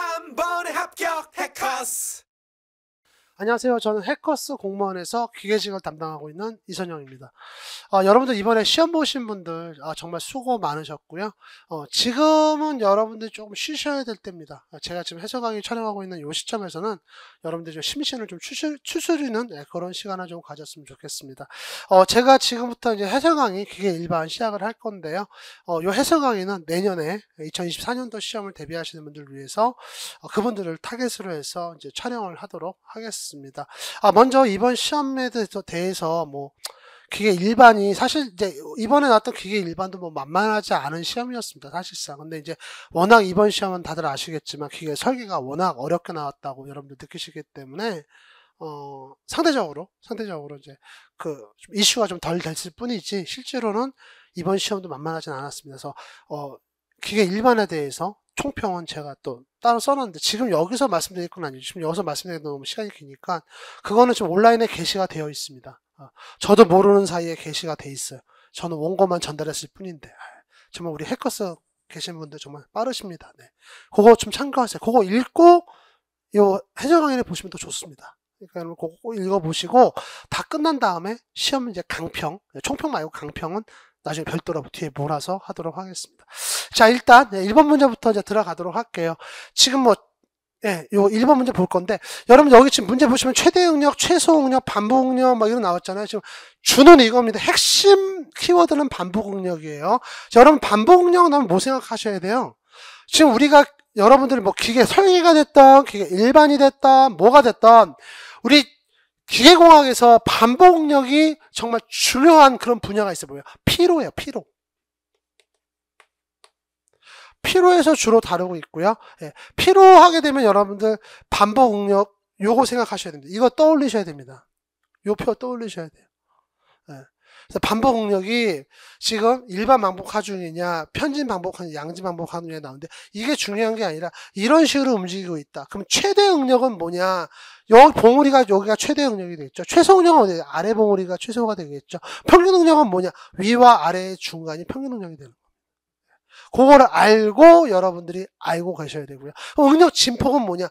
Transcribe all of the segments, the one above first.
한 번에 합격 해커스 안녕하세요. 저는 해커스 공무원에서 기계직을 담당하고 있는 이선영입니다. 아, 여러분들 이번에 시험 보신 분들 아, 정말 수고 많으셨고요. 어, 지금은 여러분들이 조금 쉬셔야 될 때입니다. 아, 제가 지금 해설강의 촬영하고 있는 이 시점에서는 여러분들이 좀 심신을 좀 추스, 추스리는 네, 그런 시간을 좀 가졌으면 좋겠습니다. 어, 제가 지금부터 이제 해설강의 기계 일반 시작을 할 건데요. 어, 이 해설강의는 내년에 2024년도 시험을 대비하시는 분들 을 위해서 어, 그분들을 타겟으로 해서 이제 촬영을 하도록 하겠습니다. 같습니다. 아, 먼저 이번 시험에 대해서 뭐, 기계 일반이 사실 이제 이번에 나왔던 기계 일반도 뭐 만만하지 않은 시험이었습니다 사실상 근데 이제 워낙 이번 시험은 다들 아시겠지만 기계 설계가 워낙 어렵게 나왔다고 여러분들 느끼시기 때문에 어 상대적으로 상대적으로 이제 그 이슈가 좀 덜 됐을 뿐이지 실제로는 이번 시험도 만만하진 않았습니다 그래서 어 기계 일반에 대해서 총평은 제가 또 따로 써놨는데 지금 여기서 말씀드릴 건아니에 지금 여기서 말씀드리는 너무 시간이 기니까 그거는 지금 온라인에 게시가 되어 있습니다. 어, 저도 모르는 사이에 게시가 돼 있어요. 저는 원고만 전달했을 뿐인데 아, 정말 우리 해커스 계신 분들 정말 빠르십니다. 네. 그거 좀 참고하세요. 그거 읽고 이 해설 강의를 보시면 더 좋습니다. 그러니까 그거 읽어보시고 다 끝난 다음에 시험 이제 강평, 네, 총평 말고 강평은 나중에 별도로 뒤에 몰아서 하도록 하겠습니다. 자, 일단 1번 문제부터 이제 들어가도록 할게요. 지금 뭐 예, 요 1번 문제 볼 건데 여러분 여기 지금 문제 보시면 최대 응력, 최소 응력, 반복 응력 막 이런 나왔잖아요. 지금 주는 이겁니다. 핵심 키워드는 반복 응력이에요. 자, 여러분 반복 응력 나면 뭐 생각하셔야 돼요? 지금 우리가 여러분들이 뭐 기계 설계가 됐던 기계 일반이 됐던 뭐가 됐던 우리 기계공학에서 반복력이 정말 중요한 그런 분야가 있어 보여요. 피로예요, 피로. 피로에서 주로 다루고 있고요. 예, 피로하게 되면 여러분들 반복 응력 요거 생각하셔야 됩니다. 이거 떠올리셔야 됩니다. 요 표 떠올리셔야 돼요. 예. 반복 응력이 지금 일반 반복 하중이냐 편진 반복 하느냐 양지 반복 하느냐 나오는데 이게 중요한 게 아니라 이런 식으로 움직이고 있다. 그럼 최대 응력은 뭐냐? 여기 봉우리가 여기가 최대 응력이 되겠죠. 최소 응력은 어디? 아래 봉우리가 최소가 되겠죠. 평균 응력은 뭐냐? 위와 아래의 중간이 평균 응력이 되는 거예요. 그거를 알고 여러분들이 알고 가셔야 되고요. 응력 진폭은 뭐냐?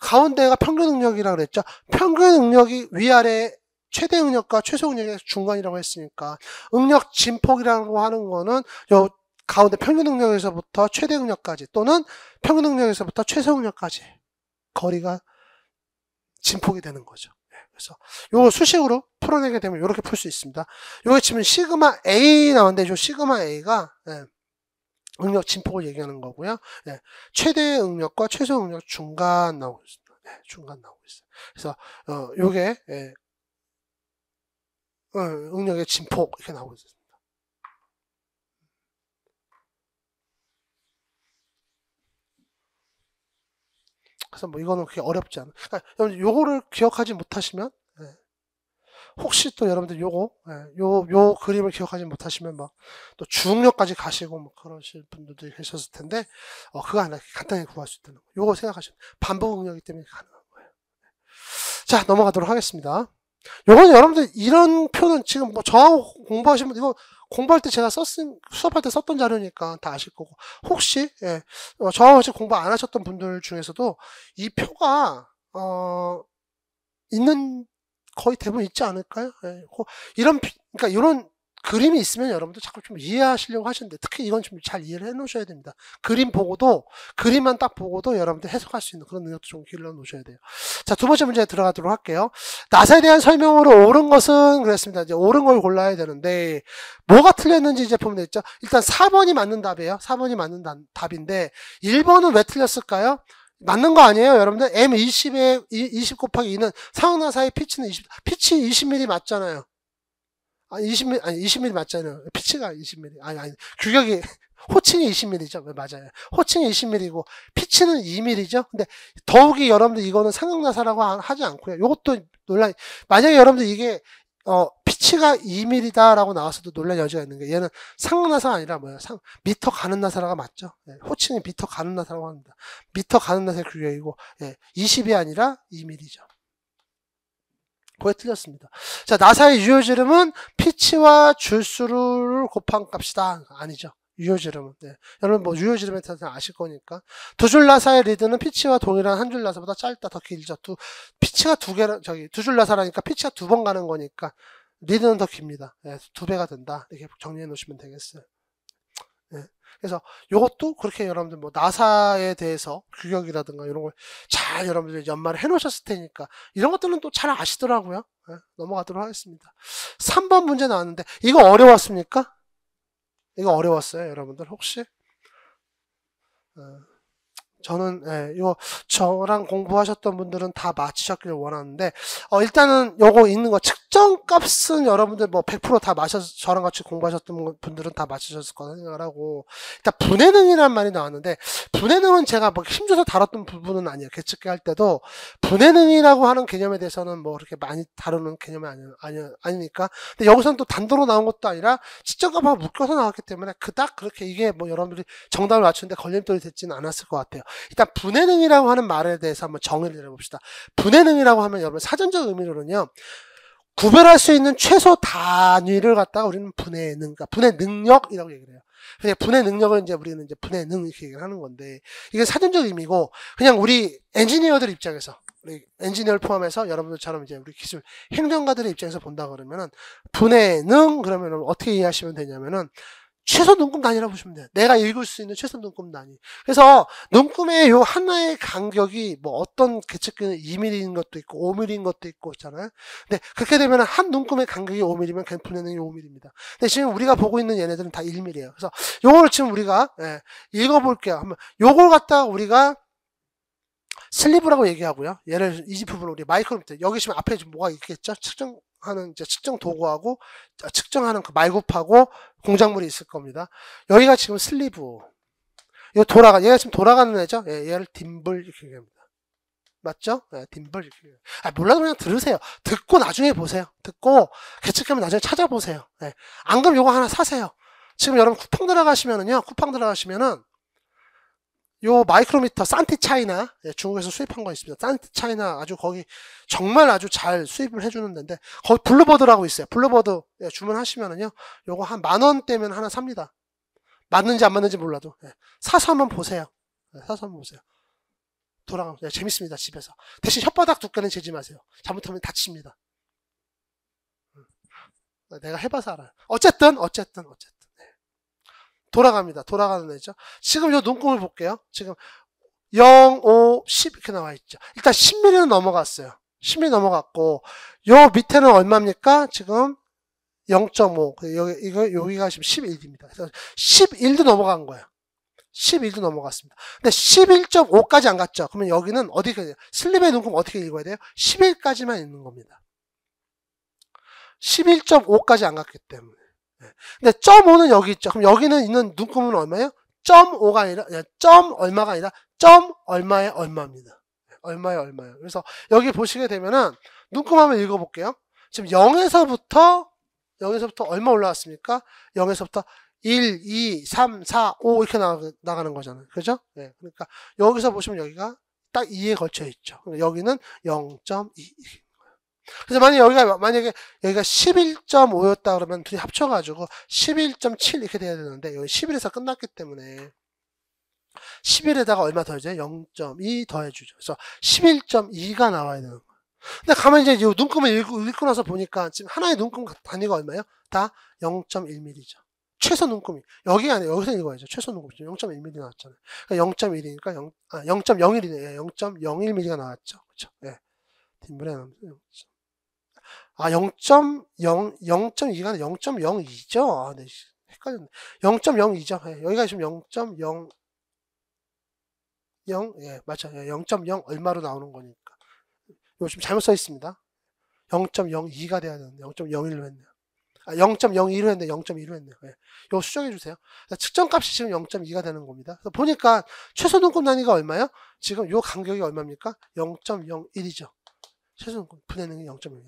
가운데가 평균 응력이라고 그랬죠. 평균 응력이 위아래 최대 응력과 최소 응력의 중간이라고 했으니까 응력 진폭이라고 하는 거는 요 가운데 평균 응력에서부터 최대 응력까지 또는 평균 응력에서부터 최소 응력까지 거리가 진폭이 되는 거죠. 예, 그래서 요거 수식으로 풀어내게 되면 이렇게 풀 수 있습니다. 요게 지금 시그마 A 나왔는데 요 시그마 A가 예, 응력 진폭을 얘기하는 거고요. 예, 최대 응력과 최소 응력 중간 나오고 있습니다. 예, 중간 나오고 있어요. 그래서 어, 요게 예, 어, 응력의 진폭 이렇게 나오고 있습니다. 그래서 뭐 이거는 그렇게 어렵지 않아. 그러니까 요거를 기억하지 못하시면 예. 혹시 또 여러분들 요거 요요 예, 그림을 기억하지 못하시면 막 또 중력까지 가시고 뭐 그러실 분들도 계셨을 텐데 어 그거 하나 간단히 구할 수 있다는 거. 요거 생각하시면 반복 응력이 때문에 가능한 거예요. 예. 자 넘어가도록 하겠습니다. 요건 여러분들 이런 표는 지금 뭐 저하고 공부하시면 이거 공부할 때 제가 썼은 수업할 때 썼던 자료니까 다 아실 거고 혹시 예, 어, 저하고 같이 공부 안 하셨던 분들 중에서도 이 표가 어 있는 거의 대부분 있지 않을까요? 예, 이런 그러니까 이런 그림이 있으면 여러분들 자꾸 좀 이해하시려고 하시는데 특히 이건 좀 잘 이해를 해 놓으셔야 됩니다. 그림 보고도 그림만 딱 보고도 여러분들 해석할 수 있는 그런 능력도 좀 길러 놓으셔야 돼요. 자, 두 번째 문제 들어가도록 할게요. 나사에 대한 설명으로 옳은 것은 그랬습니다. 이제 옳은 걸 골라야 되는데 뭐가 틀렸는지 이제 보면 되겠죠 일단 4번이 맞는 답이에요. 4번이 맞는 답인데 1번은 왜 틀렸을까요? 맞는 거 아니에요, 여러분들? M20에 20 곱하기 2는 상황나사의 피치는 20, 피치 20mm 맞잖아요. 아니 20mm 아니 20mm 맞잖아요. 피치가 20mm 아니 아니 규격이 호칭이 20mm죠. 그 맞아요. 호칭이 20mm이고 피치는 2mm죠. 근데 더욱이 여러분들 이거는 상각나사라고 하지 않고요. 이것도 논란 만약에 여러분들 이게 어 피치가 2mm다라고 나왔어도 논란 여지가 있는 게 얘는 상나사 아니라 뭐야 상 미터 가는 나사라가 맞죠. 예, 호칭이 미터 가는 나사라고 합니다. 미터 가는 나사의 규격이고 예, 20이 아니라 2mm죠. 그게 틀렸습니다. 자, 나사의 유효지름은 피치와 줄수를 곱한 값이다. 아니죠. 유효지름은. 네. 여러분 뭐 유효지름에 대해서 아실 거니까. 두 줄 나사의 리드는 피치와 동일한 한 줄 나사보다 짧다. 더 길죠. 두, 피치가 두 개, 저기, 두 줄 나사라니까 피치가 두 번 가는 거니까. 리드는 더 깁니다. 네, 두 배가 된다. 이렇게 정리해 놓으시면 되겠어요. 네. 그래서 이것도 그렇게 여러분들 뭐 나사에 대해서 규격이라든가 이런 걸 잘 여러분들 연말에 해놓으셨을 테니까 이런 것들은 또 잘 아시더라고요. 예, 넘어가도록 하겠습니다. 3번 문제 나왔는데 이거 어려웠습니까? 이거 어려웠어요, 여러분들 혹시? 어. 저는 예, 이거 저랑 공부하셨던 분들은 다 마치셨길 원하는데 어, 일단은 요거 있는 거 측정값은 여러분들 뭐 100%다 마셔 저랑 같이 공부하셨던 분들은 다 마치셨을 거라 생각을 하고 일단 분해능이란 말이 나왔는데 분해능은 제가 막 뭐 힘줘서 다뤘던 부분은 아니에요 개측기할 때도 분해능이라고 하는 개념에 대해서는 뭐 그렇게 많이 다루는 개념이 아니, 아니, 아니니까 근데 여기서는 또 단도로 나온 것도 아니라 측정값하고 묶여서 나왔기 때문에 그닥 그렇게 이게 뭐 여러분들이 정답을 맞추는데 걸림돌이 됐지는 않았을 것 같아요 일단 분해능이라고 하는 말에 대해서 한번 정의를 내려봅시다. 분해능이라고 하면 여러분 사전적 의미로는요. 구별할 수 있는 최소 단위를 갖다가 우리는 분해 능, 그러니까 분해 능력이라고 얘기를 해요. 그냥 분해 능력을 이제 우리는 이제 분해 능 이렇게 얘기를 하는 건데 이게 사전적 의미고 그냥 우리 엔지니어들 입장에서 우리 엔지니어를 포함해서 여러분들처럼 이제 우리 기술 행정가들의 입장에서 본다 그러면은 분해 능 그러면은 어떻게 이해하시면 되냐면은 최소 눈금 단이라고 보시면 돼요. 내가 읽을 수 있는 최소 눈금 단이 그래서 눈금의 요 하나의 간격이 뭐 어떤 개측기는 2mm인 것도 있고 5mm인 것도 있고 있잖아요. 근데 그렇게 되면 한 눈금의 간격이 5mm면 그냥 분해는 5mm입니다. 근데 지금 우리가 보고 있는 얘네들은 다 1mm예요. 그래서 요거를 지금 우리가 예, 읽어볼게요. 한번 요걸 갖다가 우리가 슬리브라고 얘기하고요. 얘를 이집 부분을 우리 마이크로미터 여기 지금 앞에 지금 뭐가 있겠죠? 측정 하는 이제 측정 도구하고 아, 측정하는 그 말굽하고 공작물이 있을 겁니다. 여기가 지금 슬리브. 이 돌아가 얘가 지금 돌아가는 애죠. 예, 얘를 딤블 이렇게 얘기합니다. 맞죠? 네, 딤블 이렇게. 아, 몰라도 그냥 들으세요. 듣고 나중에 보세요. 듣고 계측하면 나중에 찾아보세요. 네. 안 그럼 이거 하나 사세요. 지금 여러분 쿠팡 들어가시면은요. 쿠팡 들어가시면은 요 마이크로미터 산티 차이나 예, 중국에서 수입한 거 있습니다. 산티 차이나 아주 거기 정말 아주 잘 수입을 해주는 데인데 거기 블루버드라고 있어요. 블루버드 예, 주문하시면은요 요거 한 만 원대면 하나 삽니다. 맞는지 안 맞는지 몰라도 예, 사서 한번 보세요. 예, 사서 한번 보세요. 돌아가 예, 재밌습니다 집에서 대신 혓바닥 두께는 재지 마세요. 잘못하면 다칩니다. 음. 내가 해봐서 알아요. 어쨌든 어쨌든 어쨌든. 돌아갑니다. 돌아가는 애죠. 지금 요 눈금을 볼게요. 지금 0, 5, 10 이렇게 나와 있죠. 일단 10mm는 넘어갔어요. 10mm 넘어갔고 요 밑에는 얼마입니까? 지금 0.5. 그 여기 이거 여기가 지금 11입니다. 그래서 11도 넘어간 거예요. 11도 넘어갔습니다. 근데 11.5까지 안 갔죠. 그러면 여기는 어디까지 그 슬립의 눈금 어떻게 읽어야 돼요? 11까지만 읽는 겁니다. 11.5까지 안 갔기 때문에 근데 .5는 여기 있죠. 그럼 여기는 있는 눈금은 얼마예요? 점 .5가 아니라 점 얼마가 아니라 점 얼마의 얼마입니다. 얼마의 얼마예요. 그래서 여기 보시게 되면은 눈금 한번 읽어볼게요. 지금 0에서부터 0에서부터 얼마 올라왔습니까? 0에서부터 1, 2, 3, 4, 5 이렇게 나가, 는 거잖아요. 그죠? 예. 그러니까 여기서 보시면 여기가 딱 2에 걸쳐 있죠. 그러니까 여기는 0.2. 그래서 만약에 여기가, 만약에 여기가 11.5였다 그러면 둘이 합쳐가지고 11.7 이렇게 돼야 되는데 여기 11에서 끝났기 때문에 11에다가 얼마 더해줘요? 0.2 더해주죠. 그래서 11.2가 나와야 되는 거예요. 근데 가만 이제 이 눈금을 읽고, 읽고 나서 보니까 지금 하나의 눈금 단위가 얼마예요? 다 0.1mm죠. 최소 눈금이. 여기가 아니라 여기서 읽어야죠. 최소 눈금. 이 0.1mm 나왔잖아요. 0.1이니까 0, 0 1이네 0.01mm가 나왔죠. 그렇죠. 예. 네. 뒷문에 나오면 0. 아, 0.0, 0.2가 0.02죠? 아, 네, 헷갈렸네. 0.02죠? 네, 예, 여기가 지금 0.0, 0, 예, 맞죠. 0.0 예, 얼마로 나오는 거니까. 요거지 잘못 써 있습니다. 0.02가 돼야 되는데, 0.01로 했네요. 아, 0.01로 했는데 0.1로 했네요. 예. 요거 수정해 주세요. 측정값이 지금 0.2가 되는 겁니다. 보니까 최소 등급 단위가 얼마요 지금 요 간격이 얼마입니까? 0.01이죠. 최소 등급 분해능이 0.01.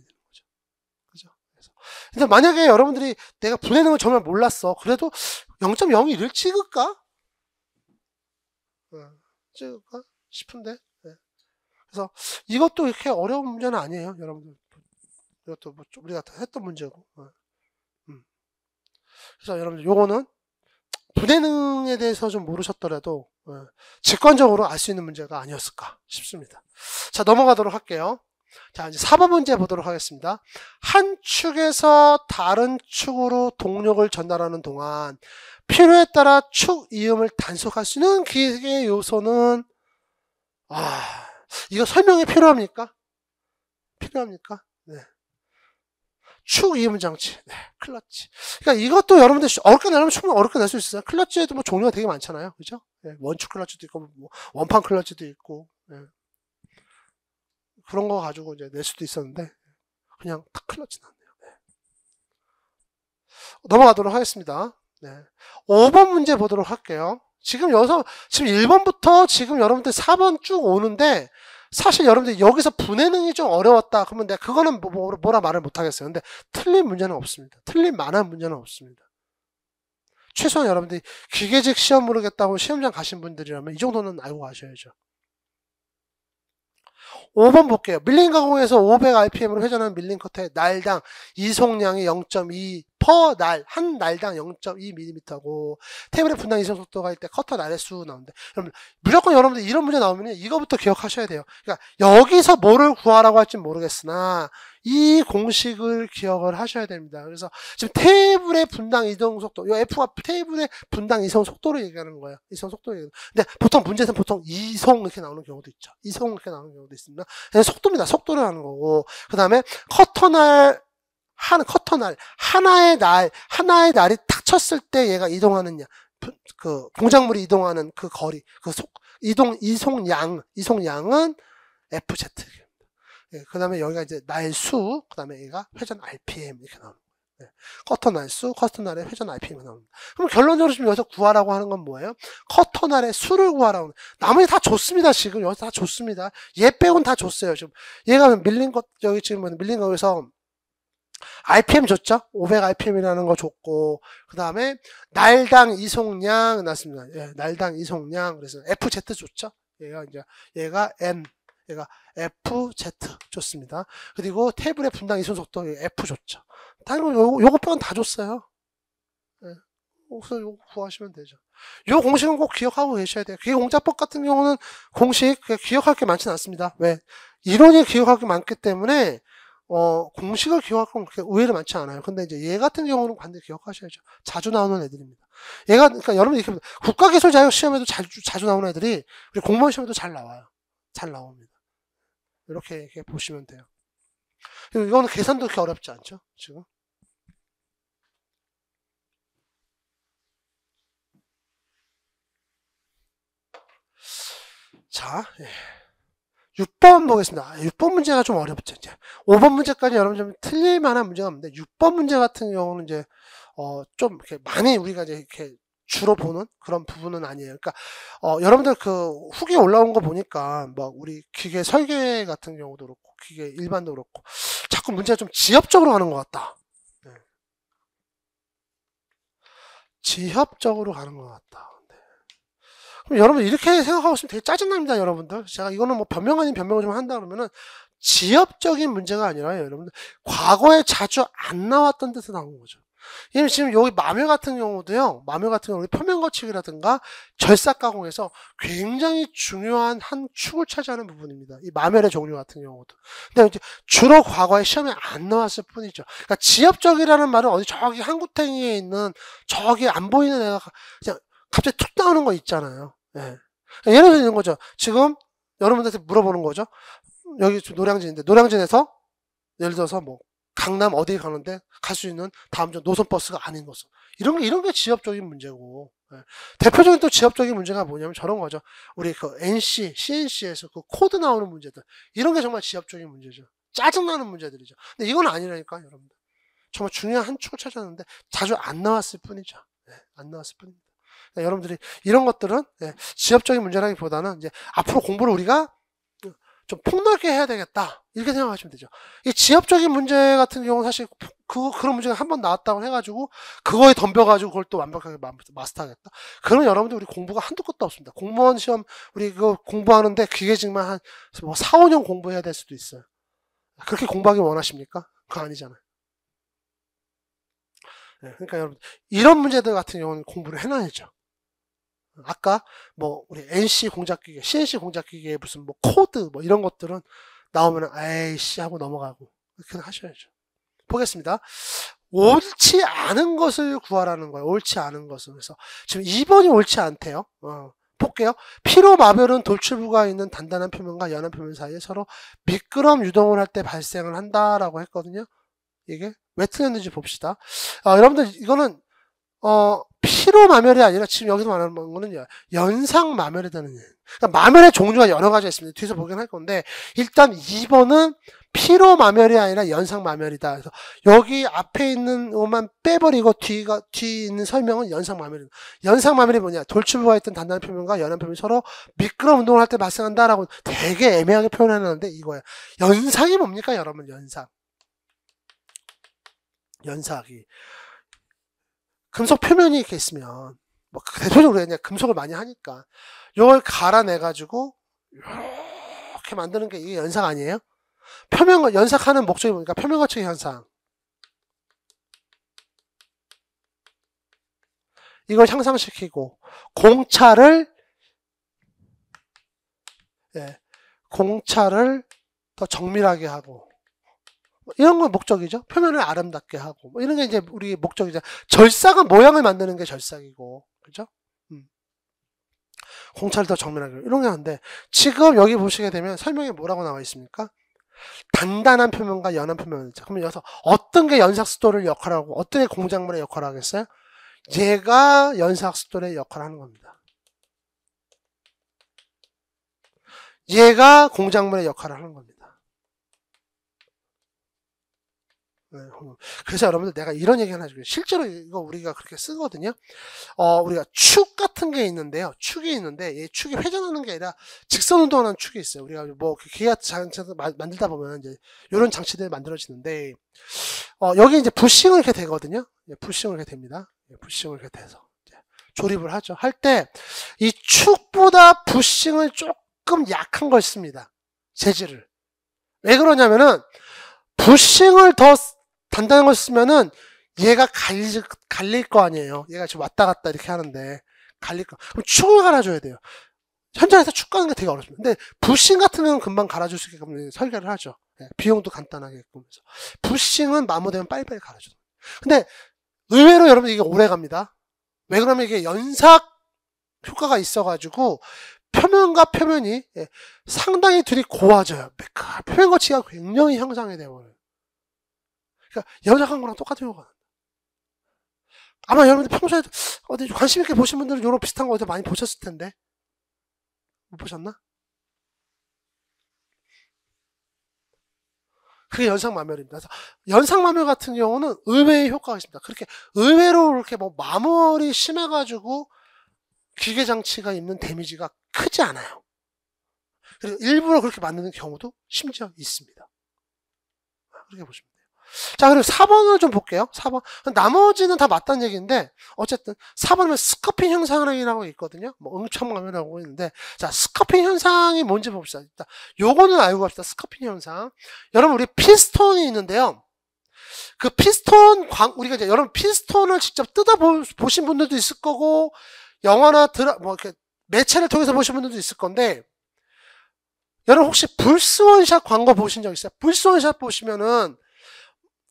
그래서 근데 만약에 여러분들이 내가 분해능을 정말 몰랐어. 그래도 0.01을 찍을까? 찍을까? 싶은데. 네. 그래서 이것도 이렇게 어려운 문제는 아니에요, 여러분들. 이것도 뭐 우리가 다 했던 문제고. 네. 음. 그래서 여러분들 요거는 부대능에 대해서 좀 모르셨더라도 네, 직관적으로 알 수 있는 문제가 아니었을까 싶습니다. 자 넘어가도록 할게요. 자, 이제 4번 문제 보도록 하겠습니다. 한 축에서 다른 축으로 동력을 전달하는 동안 필요에 따라 축 이음을 단속할 수 있는 기계 요소는 아, 이거 설명이 필요합니까? 필요합니까? 네. 축 이음 장치. 네, 클러치. 그러니까 이것도 여러분들 어렵게 내려면 충분히 어렵게 낼 수 있어요. 클러치에도 뭐 종류가 되게 많잖아요. 그죠? 네, 원축 클러치도 있고 뭐 원판 클러치도 있고. 네. 그런 거 가지고 이제 낼 수도 있었는데 그냥 탁 흘러진 않네요. 네. 넘어가도록 하겠습니다. 네. 5번 문제 보도록 할게요. 지금 여기서 지금 1번부터 지금 여러분들 4번 쭉 오는데 사실 여러분들 여기서 분해능이 좀 어려웠다 그러면 내가 그거는 뭐, 뭐, 뭐라 말을 못하겠어요. 근데 틀린 문제는 없습니다. 틀린 만한 문제는 없습니다. 최소한 여러분들이 기계직 시험 모르겠다고 시험장 가신 분들이라면 이 정도는 알고 가셔야죠. 5번 볼게요. 밀린 가공에서 500rpm으로 회전하는 밀린 커터의 날당 이송량이 0.2퍼 날, 한 날당 0.2mm고, 테이블의 분당 이전 속도가 할 때 커터 날의 수 나오는데, 여러분, 무조건 여러분들 이런 문제 나오면 이거부터 기억하셔야 돼요. 그러니까, 여기서 뭐를 구하라고 할지 모르겠으나, 이 공식을 기억을 하셔야 됩니다. 그래서 지금 테이블의 분당 이동 속도, 이 F가 테이블의 분당 이송 속도를 얘기하는 거예요. 이송 속도 얘기는 근데 보통 문제에서는 보통 이송 이렇게 나오는 경우도 있죠. 이송 이렇게 나오는 경우도 있습니다. 속도입니다. 속도를 하는 거고, 그 다음에 커터날 한 커터 날 하나의 날 하나의 날이 탁 쳤을 때 얘가 이동하느냐그 공작물이 이동하는 그 거리 그 속 이동 이송양 이송양은 FZ. 예, 그 다음에 여기가 이제 날수, 그 다음에 얘가 회전 RPM 이렇게 나옵니다. 예, 커터 날수, 커터 날의 회전 RPM이 나옵니다. 그럼 결론적으로 지금 여기서 구하라고 하는 건 뭐예요? 커터 날의 수를 구하라고. 나머지 다 좋습니다, 지금. 여기 서다 좋습니다. 얘 빼곤 다 줬어요, 지금. 얘가 밀린 것, 여기 지금 밀린 거에서 RPM 줬죠? 500RPM이라는 거 줬고, 그 다음에, 날당 이송량, 났습니다. 예, 날당 이송량, 그래서 FZ 줬죠? 얘가 이제, 얘가 N, 얘가 FZ 줬습니다. 그리고 테이블의 분당 이송속도 예, F 줬죠. 다른 거, 요거, 요거 빼면 다 줬어요. 예. 그래서 요거 구하시면 되죠. 요 공식은 꼭 기억하고 계셔야 돼요. 그게 공작법 같은 경우는 공식, 기억할 게 많지는 않습니다. 왜? 이론이 기억할 게 많기 때문에, 어, 공식을 기억할 건 그렇게 의외로 많지 않아요. 근데 이제 얘 같은 경우는 반드시 기억하셔야죠. 자주 나오는 애들입니다. 얘가, 그러니까 여러분 이렇게, 국가기술 자격 시험에도 자주, 자주 나오는 애들이 우리 공무원 시험에도 잘 나와요. 잘 나옵니다. 이렇게, 이렇게 보시면 돼요. 이거는 계산도 그렇게 어렵지 않죠? 지금. 자, 예. 6번 보겠습니다. 6번 아, 문제가 좀 어렵죠. 이제 5번 문제까지 여러분 좀 틀릴 만한 문제가 없는데 6번 문제 같은 경우는 이제 어좀 이렇게 많이 우리가 이제 이렇게 주로 보는 그런 부분은 아니에요. 그러니까 어 여러분들 그 후기 올라온 거 보니까 막 뭐 우리 기계 설계 같은 경우도 그렇고 기계 일반도 그렇고 자꾸 문제가 좀 지엽적으로 가는 것 같다. 네. 지엽적으로 가는 것 같다. 그럼 여러분 이렇게 생각하고 있으면 되게 짜증납니다, 여러분들. 제가 이거는 뭐 변명 아닌 변명을 좀 한다 그러면은 지엽적인 문제가 아니라 여러분들 과거에 자주 안 나왔던 데서 나온 거죠. 왜냐면 지금 여기 마멸 같은 경우도요, 마멸 같은 경우 는 표면 거치기라든가 절삭 가공에서 굉장히 중요한 한 축을 차지하는 부분입니다. 이 마멸의 종류 같은 경우도. 근데 이제 주로 과거에 시험에 안 나왔을 뿐이죠. 그러니까 지엽적이라는 말은 어디 저기 한구탱이에 있는 저기 안 보이는 애가 그냥 갑자기 툭 나오는 거 있잖아요. 예. 예. 예를 들어 있는 거죠. 지금 여러분들한테 물어보는 거죠. 여기 노량진인데 노량진에서 예를 들어서 뭐 강남 어디 가는데 갈 수 있는 다음 주 노선 버스가 아닌 거죠. 이런 게 이런 게 지역적인 문제고 예. 대표적인 또 지역적인 문제가 뭐냐면 저런 거죠. 우리 그 NC, CNC에서 그 코드 나오는 문제들 이런 게 정말 지역적인 문제죠. 짜증나는 문제들이죠. 근데 이건 아니라니까 여러분들. 정말 중요한 한 축을 찾았는데 자주 안 나왔을 뿐이죠. 예. 안 나왔을 뿐입니다. 네, 여러분들이 이런 것들은 네, 지엽적인 문제라기보다는 이제 앞으로 공부를 우리가 어, 좀 폭넓게 해야 되겠다 이렇게 생각하시면 되죠. 이 지엽적인 문제 같은 경우는 사실 그, 그 그런 문제가 한 번 나왔다고 해가지고 그거에 덤벼가지고 그걸 또 완벽하게 마스터하겠다. 그러면 여러분들 우리 공부가 한두 것도 없습니다. 공무원 시험 우리 그 공부하는데 그게 정말 한뭐 4, 5년 공부해야 될 수도 있어요. 그렇게 공부하기 원하십니까? 그거 아니잖아요. 네, 그러니까 여러분 이런 문제들 같은 경우는 공부를 해놔야죠. 아까 뭐 우리 NC 공작기계, CNC 공작기계 무슨 뭐 코드 뭐 이런 것들은 나오면 에이씨 하고 넘어가고 그렇게 하셔야죠. 보겠습니다. 옳지 않은 것을 구하라는 거예요. 옳지 않은 것을 그래서 지금 2번이 옳지 않대요. 어. 볼게요. 피로 마별은 돌출부가 있는 단단한 표면과 연한 표면 사이에 서로 미끄럼 유동을 할 때 발생을 한다라고 했거든요. 이게 왜 틀렸는지 봅시다. 아, 여러분들 이거는 어 피로 마멸이 아니라 지금 여기서 말하는 거는 연상 마멸이라는 얘예요. 그러니까 마멸의 종류가 여러 가지가 있습니다. 뒤에서 보긴 할 건데 일단 2번은 피로 마멸이 아니라 연상 마멸이다. 그래서 여기 앞에 있는 것만 빼버리고 뒤가 뒤 있는 설명은 연상 마멸이다. 연상 마멸이 뭐냐? 돌출부가 있던 단단한 표면과 연한 표면이 서로 미끄럼 운동을 할 때 발생한다라고 되게 애매하게 표현하는데 이거예요 연상이 뭡니까, 여러분? 연상. 연상이. 금속 표면이 이렇게 있으면 뭐 대표적으로 그냥 금속을 많이 하니까 요걸 갈아내 가지고 이렇게 만드는 게 이게 연상 아니에요? 표면 연상하는 목적이 보니까 표면 거치기 현상 이걸 향상시키고 공차를 예, 공차를 더 정밀하게 하고 이런 건 목적이죠. 표면을 아름답게 하고 뭐 이런 게 이제 우리 목적이죠. 절삭은 모양을 만드는 게 절삭이고 그죠? 음. 공차를 더정밀하게 이런 게 한데 지금 여기 보시게 되면 설명이 뭐라고 나와 있습니까? 단단한 표면과 연한 표면을 그러면 여기서 어떤 게 연삭수도를 역할하고 어떤 게 공작물의 역할을 하겠어요? 얘가 연삭수도의 역할을 하는 겁니다. 얘가 공작물의 역할을 하는 겁니다. 음. 그래서 여러분들 내가 이런 얘기 하나 해 줄게요. 실제로 이거 우리가 그렇게 쓰거든요. 어, 우리가 축 같은 게 있는데요. 축이 있는데, 이 축이 회전하는 게 아니라 직선 운동하는 축이 있어요. 우리가 뭐 그 기하 장치를 만들다 보면 이제 이런 장치들이 만들어지는데, 어, 여기 이제 부싱을 이렇게 되거든요. 예, 부싱을 이렇게 됩니다. 예, 부싱을 이렇게 돼서 조립을 하죠. 할 때 이 축보다 부싱을 조금 약한 걸 씁니다. 재질을. 왜 그러냐면은 부싱을 더 단단한 있으면은 얘가 갈릴, 갈릴 거 아니에요. 얘가 지금 왔다 갔다 이렇게 하는데 갈릴 거. 그럼 축을 갈아줘야 돼요. 현장에서 축 가는 게 되게 어렵습니다. 근데 부싱 같은 경우는 금방 갈아줄 수 있게끔 설계를 하죠. 예, 비용도 간단하게 꾸면서 부싱은 마모되면 빨리빨리 갈아줘 근데 의외로 여러분 이게 오래 갑니다. 왜 그러면 이게 연삭 효과가 있어가지고 표면과 표면이 예, 상당히 둘이 고와져요. 그 표면 거치가 굉장히 향상이 되어버려요. 그러니까 연약한 거랑 똑같은효과가는 아마 여러분들 평소에 어디 관심 있게 보신 분들은 이런 비슷한 거 어디 많이 보셨을 텐데 못 보셨나? 그게 연상마멸입니다. 그래서 연상마멸 같은 경우는 의외의 효과가 있습니다. 그렇게 의외로 이렇게 뭐 마모리 심해가지고 기계 장치가 입는 데미지가 크지 않아요. 그리고 일부러 그렇게 만드는 경우도 심지어 있습니다. 그렇게 보시면 돼 자, 그리고 4번을 좀 볼게요. 4번. 나머지는 다 맞다는 얘기인데, 어쨌든, 4번은 스커핑 현상이라고 있거든요. 뭐, 응첨감이라고 있는데, 자, 스커핑 현상이 뭔지 봅시다. 일단, 요거는 알고 갑시다. 스커핑 현상. 여러분, 우리 피스톤이 있는데요. 그 피스톤 광, 우리가 이제 여러분 피스톤을 직접 뜯어보신 분들도 있을 거고, 영화나 드라, 뭐, 이렇게 매체를 통해서 보신 분들도 있을 건데, 여러분 혹시 불스원샷 광고 보신 적 있어요? 불스원샷 보시면은,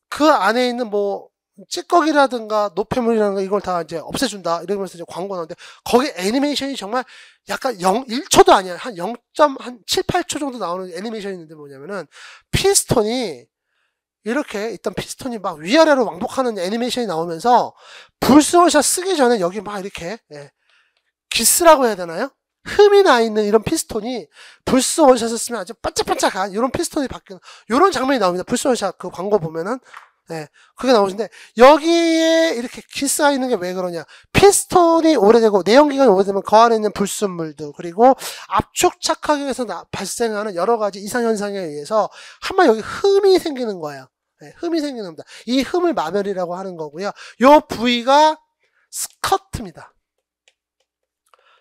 그 안에 있는 뭐 찌꺼기라든가 노폐물이라든가 이걸 다 이제 없애준다 이러면서 이제 광고 나오는데 거기 애니메이션이 정말 약간 0, 1초도 아니야 한 0. 한 7, 8초 정도 나오는 애니메이션이 있는데 뭐냐면은 피스톤이 이렇게 일단 피스톤이 막 위아래로 왕복하는 애니메이션이 나오면서 불스워샷 쓰기 전에 여기 막 이렇게 예, 기스라고 해야 되나요? 흠이 나 있는 이런 피스톤이 불스 원샷을 쓰면 아주 반짝반짝한 이런 피스톤이 바뀌는 이런 장면이 나옵니다. 불스 원샷 그 광고 보면은 네, 그게 나오는데 여기에 이렇게 기스가 있는 게 왜 그러냐? 피스톤이 오래되고 내연기관이 오래되면 그 안에 있는 불순물도 그리고 압축 착화기에서 발생하는 여러 가지 이상 현상에 의해서 한 번 여기 흠이 생기는 거예요. 네, 흠이 생기는 겁니다. 이 흠을 마멸이라고 하는 거고요. 요 부위가 스커트입니다.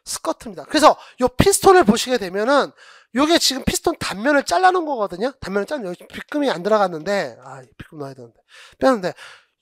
스커트입니다. 그래서 이 피스톤을 보시게 되면은 이게 지금 피스톤 단면을 잘라놓은 거거든요. 단면을 잘라 여기 빗금이 안 들어갔는데 아 빗금 넣어야 되는데 빼는데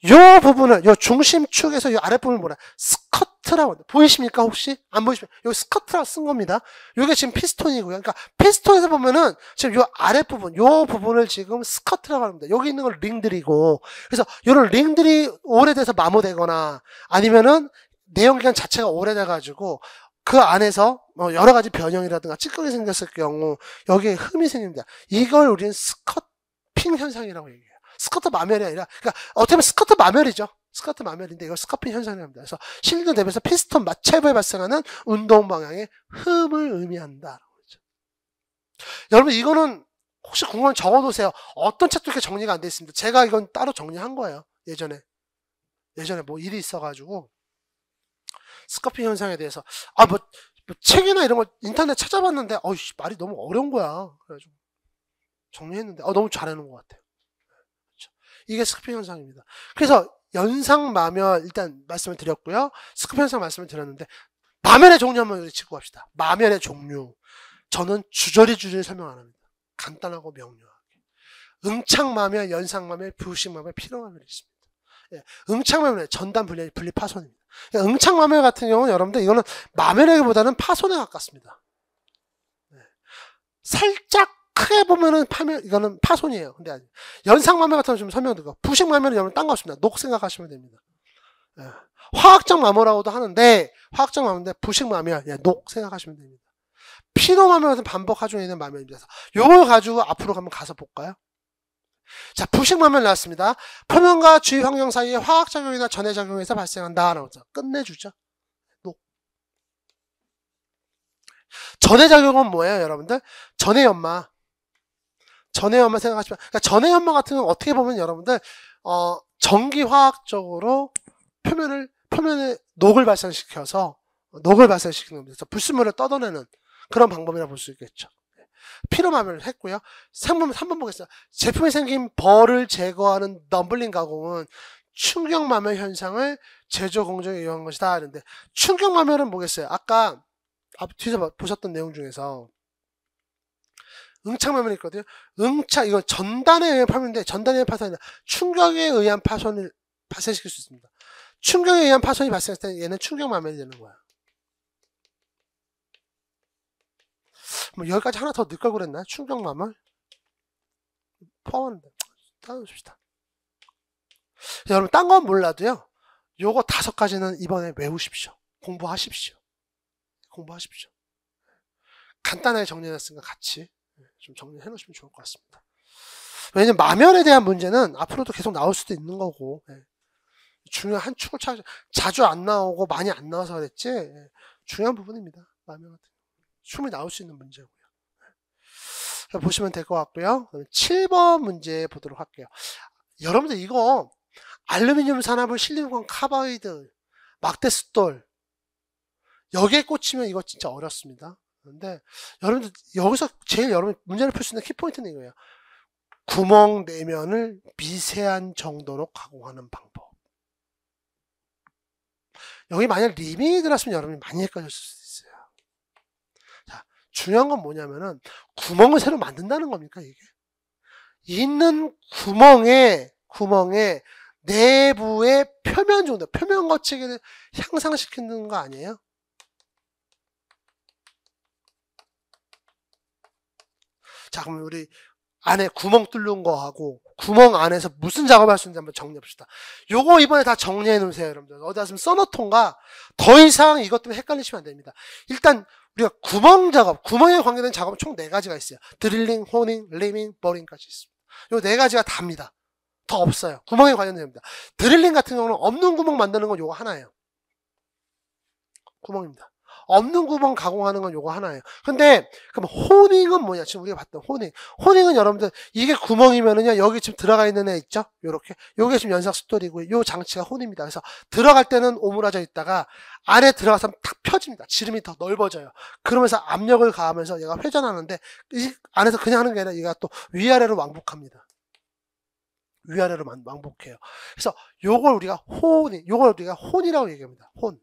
이 부분을 요 중심축에서 이 아랫부분을 뭐라 스커트라고 보이십니까 혹시 안 보이십니까? 이 스커트라고 쓴 겁니다. 이게 지금 피스톤이고요. 그러니까 피스톤에서 보면은 지금 이 아랫부분 이 부분을 지금 스커트라고 합니다. 여기 있는 걸 링들이고 그래서 요런 링들이 오래돼서 마모되거나 아니면은 내용기간 자체가 오래돼가지고 그 안에서 뭐 여러 가지 변형이라든가 찌꺼기 생겼을 경우 여기에 흠이 생깁니다. 이걸 우리는 스커핑 현상이라고 얘기해요. 스커트 마멸이 아니라 그러니까 어떻게 보면 스커트 마멸이죠. 스커트 마멸인데 이걸 스커핑 현상이라고합니다 그래서 실리콘 대비해서 피스톤 마찰부에 발생하는 운동 방향의 흠을 의미한다. 여러분 이거는 혹시 궁금한 적어두세요 어떤 책도 이렇게 정리가 안 돼 있습니다. 제가 이건 따로 정리한 거예요. 예전에 예전에 뭐 일이 있어가지고 스커피 현상에 대해서 아뭐 뭐 책이나 이런 걸 인터넷 찾아봤는데 어이 말이 너무 어려운 거야. 그래가지고 정리했는데 아 너무 잘하는 것 같아요. 그렇죠. 이게 스커피 현상입니다. 그래서 연상 마면 일단 말씀을 드렸고요. 스커피 현상 말씀을 드렸는데 마면의 종류 한번 짚고 갑시다. 마면의 종류. 저는 주저리 주저리 설명 안 합니다. 간단하고 명료하게. 응창마면, 연상마면, 부식마면, 피로마면이 있습니다. 예, 응창마면 전단 분리, 분리 파손입니다. 그 그러니까 응창마멸 같은 경우는 여러분들 이거는 마멸하기보다는 파손에 가깝습니다. 네. 살짝 크게 보면은 파멸 이거는 파손이에요. 근데 아니. 연상 마멸 같은 좀설명드리고 부식 마멸은 여러분 딴 거 없습니다. 녹 생각하시면 됩니다. 네. 화학적 마모라고도 하는데 화학적 마모인데 부식 마멸, 예, 녹 생각하시면 됩니다. 피노 마멸은 반복 하중에 있는 마멸입니다. 요걸 가지고 앞으로 가면 가서 볼까요? 자, 부식만면 나왔습니다. 표면과 주위 환경 사이에 화학작용이나 전해작용에서 발생한다라고 죠 끝내주죠. 녹. 전해작용은 뭐예요, 여러분들? 전해 연마. 전해 연마 생각하시면, 그러니까 전해 연마 같은 건 어떻게 보면 여러분들, 어, 전기화학적으로 표면을, 표면에 녹을 발생시켜서, 녹을 발생시키는 겁니다. 그래서 불순물을 떠내는 그런 방법이라 볼 수 있겠죠. 피로마멸 했고요. 3번, 3번 보겠습니다. 제품에 생긴 벌을 제거하는 덤블링 가공은 충격마멸 현상을 제조 공정에 이용한 것이다. 하는데 충격마멸은 뭐겠어요? 아까 앞 뒤에서 보셨던 내용 중에서 응착마멸이 있거든요. 응착 이거 전단에 의한 파손인데 전단에 의한 파손이 아니라 충격에 의한 파손을 발생시킬 수 있습니다. 충격에 의한 파손이 발생했을 때 얘는 충격마멸이 되는 거야. 뭐 여기까지 하나 더 넣을 걸 그랬나? 충격 마물 포함 따놓읍시다. 여러분 딴 건 몰라도요. 요거 다섯 가지는 이번에 외우십시오. 공부하십시오. 공부하십시오. 간단하게 정리해놨으니까 같이 좀 정리해 놓으시면 좋을 것 같습니다. 왜냐면 마면에 대한 문제는 앞으로도 계속 나올 수도 있는 거고 예. 중요한 한 축을 찾아 자주 안 나오고 많이 안 나와서 그랬지 예. 중요한 부분입니다. 마면 같은. 숨이 나올 수 있는 문제고요. 보시면 될 것 같고요. 7번 문제 보도록 할게요. 여러분들 이거 알루미늄 산화물 실리콘 카바이드 막대스톨 여기에 꽂히면 이거 진짜 어렵습니다. 그런데 여러분들 여기서 제일 여러분 문제를 풀 수 있는 키포인트는 이거예요. 구멍 내면을 미세한 정도로 가공하는 방법. 여기 만약 리밍이 들었으면 여러분이 많이 헷갈렸을 수 있어요. 중요한 건 뭐냐면은 구멍을 새로 만든다는 겁니까 이게? 있는 구멍에 구멍에 내부의 표면 정도 표면 거치기를 향상시키는 거 아니에요? 자 그럼 우리 안에 구멍 뚫는 거하고 구멍 안에서 무슨 작업할 수 있는지 한번 정리해봅시다. 요거 이번에 다 정리해 놓으세요, 여러분들. 어디 가면 써너통과 더 이상 이것 때문에 헷갈리시면 안 됩니다. 일단 우리가 구멍 작업, 구멍에 관계된 작업은 총네 가지가 있어요. 드릴링, 호닝, 리밍, 버링까지 있습니다. 요 네 가지가 답니다. 더 없어요. 구멍에 관련된 겁니다. 드릴링 같은 경우는 없는 구멍 만드는 건 요거 하나예요. 구멍입니다. 없는 구멍 가공하는 건 요거 하나예요. 근데 그럼 호닝은 뭐냐? 지금 우리가 봤던 호닝. 호닝은 여러분들 이게 구멍이면은요. 여기 지금 들어가 있는 애 있죠? 요렇게. 요게 지금 연상 숫돌이고요. 요 장치가 호닝입니다. 그래서 들어갈 때는 오므라져 있다가 안에 들어가서 탁 펴집니다. 지름이 더 넓어져요. 그러면서 압력을 가하면서 얘가 회전하는데 이 안에서 그냥 하는 게 아니라 얘가 또 위아래로 왕복합니다. 위아래로 왕복해요. 그래서 요걸 우리가 혼이, 요걸 우리가 혼이라고 얘기합니다. 혼.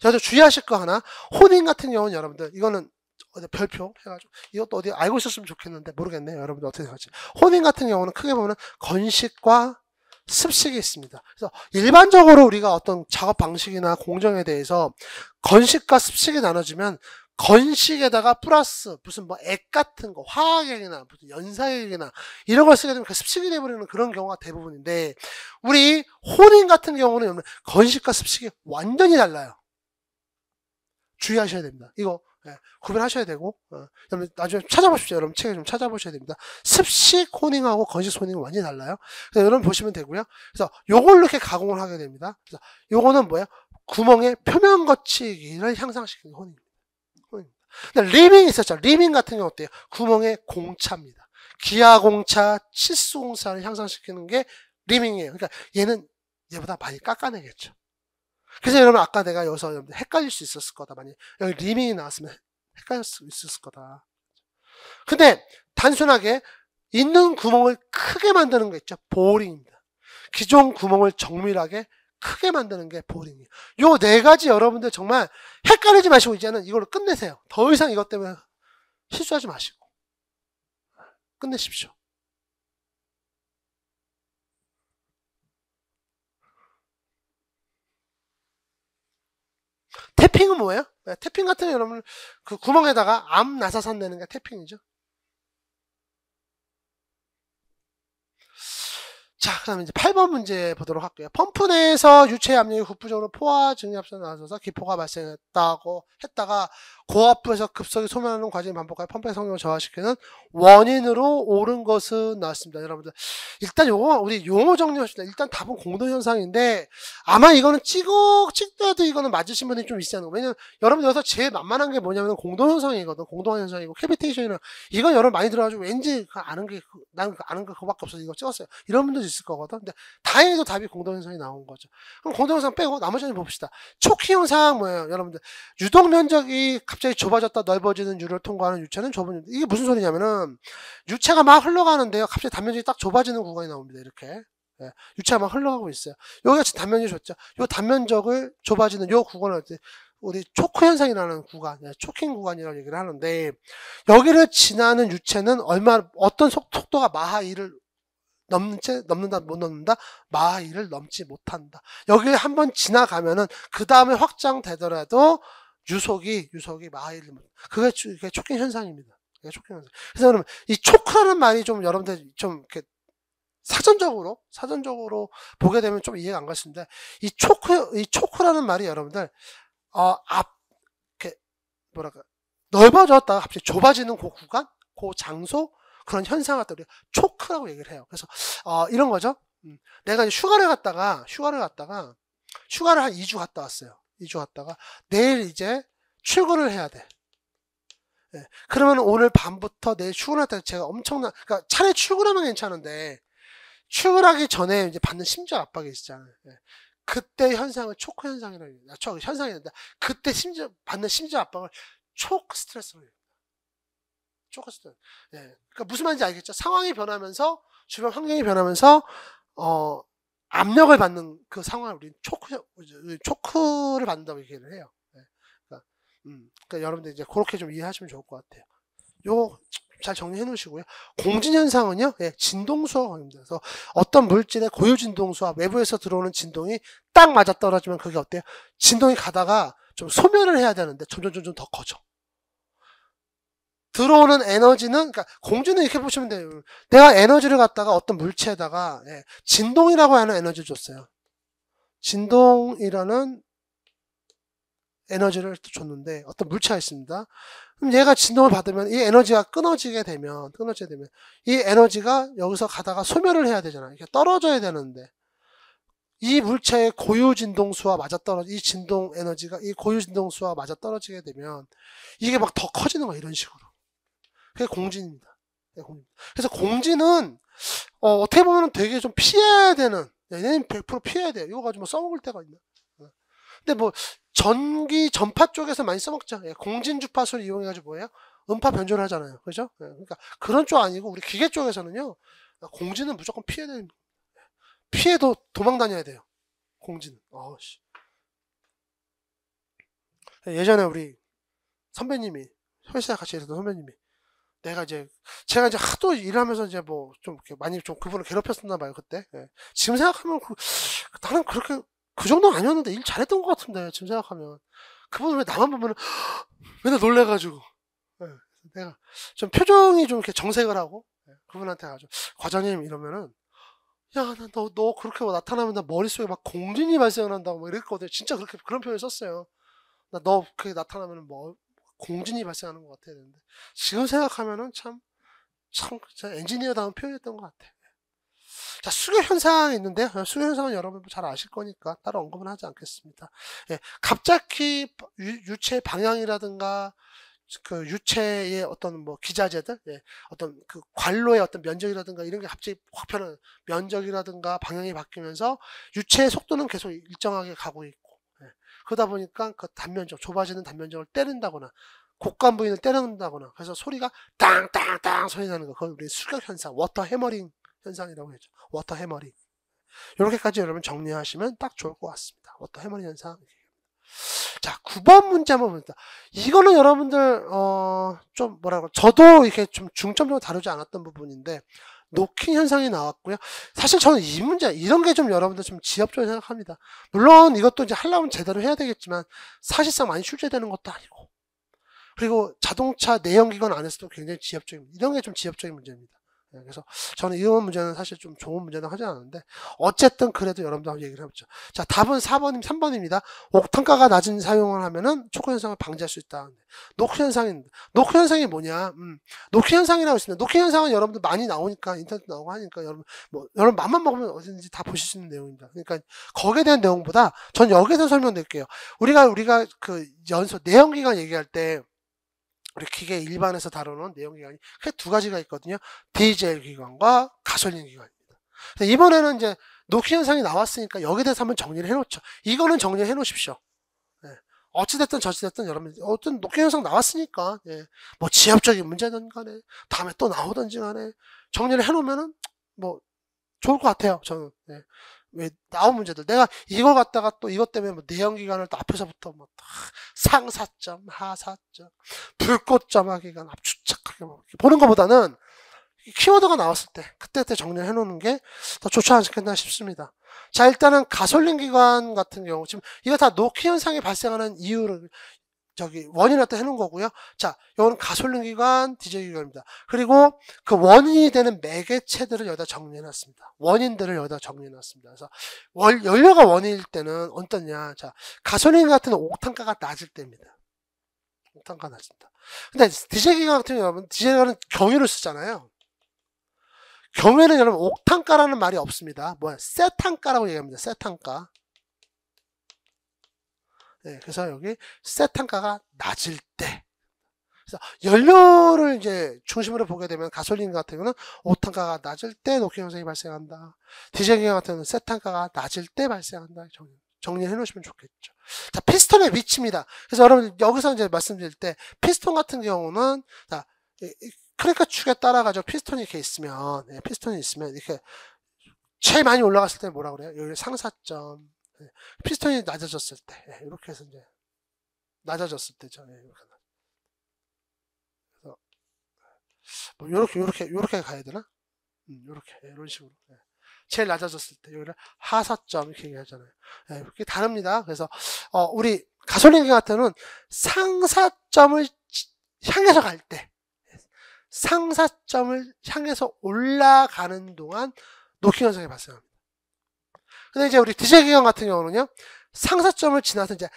그래서 주의하실 거 하나, 혼인 같은 경우는 여러분들, 이거는 어디 별표 해가지고 이것도 어디 알고 있었으면 좋겠는데 모르겠네요. 여러분들 어떻게 생각하지? 혼인 같은 경우는 크게 보면 건식과 습식이 있습니다. 그래서 일반적으로 우리가 어떤 작업 방식이나 공정에 대해서 건식과 습식이 나눠지면 건식에다가 플러스 무슨 뭐 액 같은 거 화학액이나 무슨 연사액이나 이런 걸 쓰게 되면 그 습식이 돼버리는 그런 경우가 대부분인데 우리 혼인 같은 경우는 건식과 습식이 완전히 달라요. 주의하셔야 됩니다. 이거 예, 구별하셔야 되고 어, 여러분 나중에 찾아보십시오. 여러분 책에 좀 찾아보셔야 됩니다. 습식 코닝하고 건식 코닝은 완전히 달라요. 그래서 여러분 보시면 되고요. 그래서 요걸 이렇게 가공을 하게 됩니다. 그래서 요거는 뭐예요? 구멍의 표면 거치기를 향상시키는 코닝입니다. 근데 리밍 있었죠. 리밍 같은 경우 어때요? 구멍의 공차입니다. 기아 공차, 치수 공차를 향상시키는 게 리밍이에요. 그러니까 얘는 얘보다 많이 깎아내겠죠. 그래서 여러분 아까 내가 여기서 여러분 헷갈릴 수 있었을 거다. 많이 여기 리밍이 나왔으면 헷갈릴 수 있었을 거다. 근데 단순하게 있는 구멍을 크게 만드는 거 있죠. 보링입니다. 기존 구멍을 정밀하게 크게 만드는 게 보링이에요. 요네 가지 여러분들 정말 헷갈리지 마시고 이제는 이걸로 끝내세요. 더 이상 이것 때문에 실수하지 마시고 끝내십시오. 태핑은 뭐예요? 네, 태핑 같은 여러분 그 구멍에다가 암 나사산 내는 게 태핑이죠. 자, 그 다음에 이제 8번 문제 보도록 할게요. 펌프 내에서 유체 압력이 후부적으로 포화 증압선 나서서 기포가 발생했다고 했다가 고압부에서 급속히 소멸하는 과정이 반복하여 펌프의 성능을 저하시키는 원인으로 옳은 것은 나왔습니다. 여러분들. 일단 요거, 우리 용어 정리하시다 일단 답은 공동현상인데 아마 이거는 찍어, 찍더라도 이거는 맞으신 분이 좀 있어야 하는 거요 왜냐면 여러분 여기서 제일 만만한 게 뭐냐면 공동현상이거든. 공동현상이고, 캐비테이션이랑 이건 여러분 많이 들어가지고 왠지 그 아는 게, 그, 그 아는 게 그거밖에 없어서 이거 찍었어요. 이런 분들 있을 거거든. 근데 다 해도 답이 공동현상이 나온 거죠. 그럼 공동현상 빼고 나머지 는 봅시다. 초키 현상 뭐예요? 여러분들 유동 면적이 갑자기 좁아졌다 넓어지는 유를 통과하는 유체는 좁은 유체. 이게 무슨 소리냐면은 유체가 막 흘러가는데요. 갑자기 단면적이 딱 좁아지는 구간이 나옵니다. 이렇게. 예, 유체가 막 흘러가고 있어요. 여기 같이 단면이 좁죠. 요 단면적을 좁아지는 요 구간을 우리 초크 현상이라는 구간, 초킹 예, 구간이라고 얘기를 하는데 여기를 지나는 유체는 얼마 어떤 속, 도가 마하 2를 넘는 채 넘는다 못 넘는다 마일을 넘지 못한다. 여기를 한번 지나가면은 그 다음에 확장되더라도 유속이 유속이 마일 그게 그게 촉진 현상입니다. 그게 촉진 현상. 그래서 그러면 이초크는 말이 좀 여러분들 좀 이렇게 사전적으로 사전적으로 보게 되면 좀 이해가 안 가시는데 이 초크 이 초크라는 말이 여러분들 어앞 이렇게 뭐랄까 넓어졌다가 갑자기 좁아지는 그 구간, 그 장소, 그런 현상 같다 우리가 초크라고 얘기를 해요. 그래서 어, 이런 거죠. 음, 내가 이제 휴가를 갔다가 휴가를 갔다가 휴가를 한 2주 갔다 왔어요. 2주 갔다가 내일 이제 출근을 해야 돼. 예, 그러면 오늘 밤부터 내일 출근할 때 제가 엄청난 그러니까 차라리 출근하면 괜찮은데 출근하기 전에 이제 받는 심적 압박이 있잖아요. 예, 그때 현상을 초크 현상이라고 해요. 초 아, 현상이 된다. 그때 심적 받는 심적 압박을 초크 스트레스로 해요. 초커스는. 예. 그러니까 무슨 말인지 알겠죠? 상황이 변하면서 주변 환경이 변하면서 어 압력을 받는 그 상황을 우리는 초크 초크를 받는다고 얘기를 해요. 예. 그러니까, 음, 그러니까 여러분들 이제 그렇게 좀 이해하시면 좋을 것 같아요. 요거 잘 정리해 놓으시고요. 공진현상은요, 예, 진동수화입니다. 그서 어떤 물질의 고유진동수와 외부에서 들어오는 진동이 딱 맞아떨어지면 그게 어때요? 진동이 가다가 좀 소멸을 해야 되는데 점점 점점 더 커져. 들어오는 에너지는 그러니까 공주는 이렇게 보시면 돼요. 내가 에너지를 갖다가 어떤 물체에다가 예, 진동이라고 하는 에너지를 줬어요. 진동이라는 에너지를 줬는데 어떤 물체가 있습니다. 그럼 얘가 진동을 받으면 이 에너지가 끊어지게 되면 끊어지게 되면 이 에너지가 여기서 가다가 소멸을 해야 되잖아. 이렇게 떨어져야 되는데 이 물체의 고유 진동수와 맞아떨어 이 진동 에너지가 이 고유 진동수와 맞아떨어지게 되면 이게 막 더 커지는 거야 이런 식으로. 그게 네, 공진입니다. 그래서 공진은 어, 어떻게 보면 되게 좀 피해야 되는 네, 얘는 100% 피해야 돼요. 이거 가지고 뭐 써먹을 때가 있나? 네. 근데 뭐 전기 전파 쪽에서 많이 써먹죠. 예, 공진 주파수를 이용해가지고 뭐예요? 음파 변조를 하잖아요. 그죠? 그러니까 그런 쪽 아니고 우리 기계 쪽에서는요. 공진은 무조건 피해야 되는 피해도 도망 다녀야 돼요. 공진은. 아우씨. 예전에 우리 선배님이 회사에 같이 일했던 선배님이 내가 이제 제가 이제 하도 일하면서 이제 뭐좀 많이 좀 그분을 괴롭혔었나 봐요 그때 예. 지금 생각하면 그, 나는 그렇게 그 정도는 아니었는데 일 잘했던 것 같은데 지금 생각하면 그분 왜 나만 보면 맨날 놀래가지고 예. 내가 좀 표정이 좀 이렇게 정색을 하고 예. 그분한테 가지고 과장님 이러면은 야나 너너 너 그렇게 나타나면 나 머릿속에 막 공진이 발생한다고 막 이랬거든요 진짜 그렇게 그런 표현을 썼어요 나 너 그렇게 나타나면 뭐 공진이 발생하는 것 같아야 되는데 지금 생각하면은 참 참 엔지니어다운 표현이었던 것 같아요. 자, 수교 현상이 있는데요. 수교 현상은 여러분 잘 아실 거니까 따로 언급은 하지 않겠습니다. 예, 갑자기 유, 체 방향이라든가 그 유체의 어떤 뭐 기자재들, 예, 어떤 그 관로의 어떤 면적이라든가 이런 게 갑자기 확 변하는 면적이라든가 방향이 바뀌면서 유체의 속도는 계속 일정하게 가고 있고 그러다 보니까 그 단면적 좁아지는 단면적을 때린다거나 곡간 부위를 때린다거나 그래서 소리가 땅땅땅 소리 나는 거 그걸 우리 수격 현상 워터 해머링 현상이라고 했죠 워터 해머링 이렇게까지 여러분 정리하시면 딱 좋을 것 같습니다 워터 해머링 현상 자 9번 문제 한번 봅니다 이거는 여러분들 어좀 뭐라고 저도 이렇게 좀 중점적으로 다루지 않았던 부분인데 노킹 현상이 나왔고요. 사실 저는 이 문제, 이런 게 좀 여러분들 좀 지엽적으로 생각합니다. 물론 이것도 이제 하려면 제대로 해야 되겠지만 사실상 많이 출제되는 것도 아니고 그리고 자동차 내연기관 안에서도 굉장히 지엽적입니다. 이런 게 좀 지엽적인 문제입니다. 예, 그래서 저는 이 문제는 사실 좀 좋은 문제는 하지 않았는데 어쨌든 그래도 여러분들 하고 얘기를 해보죠. 자 답은 4번 3번입니다. 옥탄가가 낮은 사용을 하면은 초크 현상을 방지할 수 있다. 녹 현상인 노크 현상이 뭐냐? 음, 녹 현상이라고 있습니다. 노 현상은 여러분들 많이 나오니까 인터넷 나오고 하니까 여러분 뭐 여러분 맘만 먹으면 어디든지 다 보실 수 있는 내용입니다. 그러니까 거기에 대한 내용보다 전 여기서 설명드릴게요. 우리가 우리가 그 연소 내연기관 얘기할 때 우리 기계 일반에서 다루는 내용기관이 크게 두 가지가 있거든요. 디젤 기관과 가솔린 기관입니다. 이번에는 이제 녹기 현상이 나왔으니까 여기에 대해서 한번 정리를 해놓죠. 이거는 정리를 해놓으십시오. 네. 어찌됐든 저찌됐든 여러분 어떤 녹기 현상 나왔으니까 예. 뭐 지엽적인 문제든 간에 다음에 또 나오든지 간에 정리를 해놓으면은 뭐 좋을 것 같아요. 저는 예. 왜 나온 문제들 내가 이걸 갖다가 또 이것 때문에 뭐 내연 기관을 또 앞에서부터 뭐 상사점, 하사점, 불꽃점화 기관 압축착하게 보는 것보다는 키워드가 나왔을 때 그때 때 정리를 해놓는 게 더 좋지 않겠나 싶습니다. 자 일단은 가솔린 기관 같은 경우 지금 이거 다노키 현상이 발생하는 이유를 저기 원인 을또 해놓은 거고요. 자, 이건 가솔린 기관, 디젤 기관입니다. 그리고 그 원인이 되는 매개체들을 여기다 정리해놨습니다. 원인들을 여기다 정리해놨습니다. 그래서 월, 연료가 원인일 때는 어떠냐? 자, 가솔린 같은 옥탄가가 낮을 때입니다. 옥탄가 낮습니다. 근데 디젤 기관 같은 경우는 디젤 기관은 경유를 쓰잖아요. 경유는 여러분 옥탄가라는 말이 없습니다. 뭐야? 세탄가라고 얘기합니다. 세탄가. 네, 그래서 여기 세탄가가 낮을 때 그래서 연료를 이제 중심으로 보게 되면 가솔린 같은 경우는 오탄가가 낮을 때 녹해 현상이 발생한다. 디젤 같은 경우는 세탄가가 낮을 때 발생한다. 정리, 정리해 놓으시면 좋겠죠. 자, 피스톤의 위치입니다. 그래서 여러분 여기서 이제 말씀드릴 때 피스톤 같은 경우는 자, 크랭크 축에 따라가죠. 피스톤이 이렇게 있으면 네, 피스톤이 있으면 이렇게 제일 많이 올라갔을 때 뭐라 그래요? 여기 상사점 네. 피스톤이 낮아졌을 때 예, 이렇게 해서 이제 낮아졌을 때죠. 예, 이렇게. 그래서 뭐 이렇게 이렇게 이렇게 가야 되나? 음, 이렇게 예, 이런 식으로. 제일 낮아졌을 때 여기를 하사점 이렇게 얘기하잖아요. 이렇게 다릅니다. 그래서 어, 우리 가솔린 같은 상사점을 향해서 갈 때, 상사점을 향해서 올라가는 동안 노킹 현상이 발생합니다. 근데 이제 우리 디젤 기관 같은 경우는요. 상사점을 지나서 이제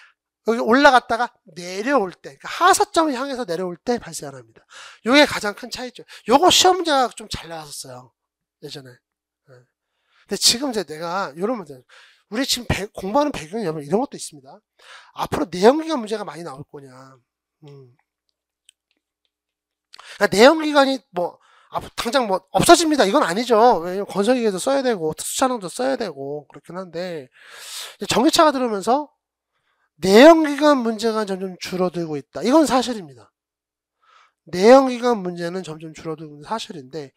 여기 올라갔다가 내려올 때, 그러니까 하사점을 향해서 내려올 때 발생합니다. 이게 가장 큰 차이죠. 요거 시험 문제가 좀 잘 나왔었어요. 예전에. 예. 근데 지금 이제 내가 이런 문제, 우리 지금 배, 공부하는 배경이 여러분 이런 것도 있습니다. 앞으로 내연기관 문제가 많이 나올 거냐. 음. 그러니까 내연기관이 뭐 아, 뭐 당장 뭐 없어집니다. 이건 아니죠. 왜냐면 건설기계도 써야 되고 특 수차량도 써야 되고 그렇긴 한데 전기차가 들어오면서 내연기관 문제가 점점 줄어들고 있다. 이건 사실입니다. 내연기관 문제는 점점 줄어들고 있는 사실인데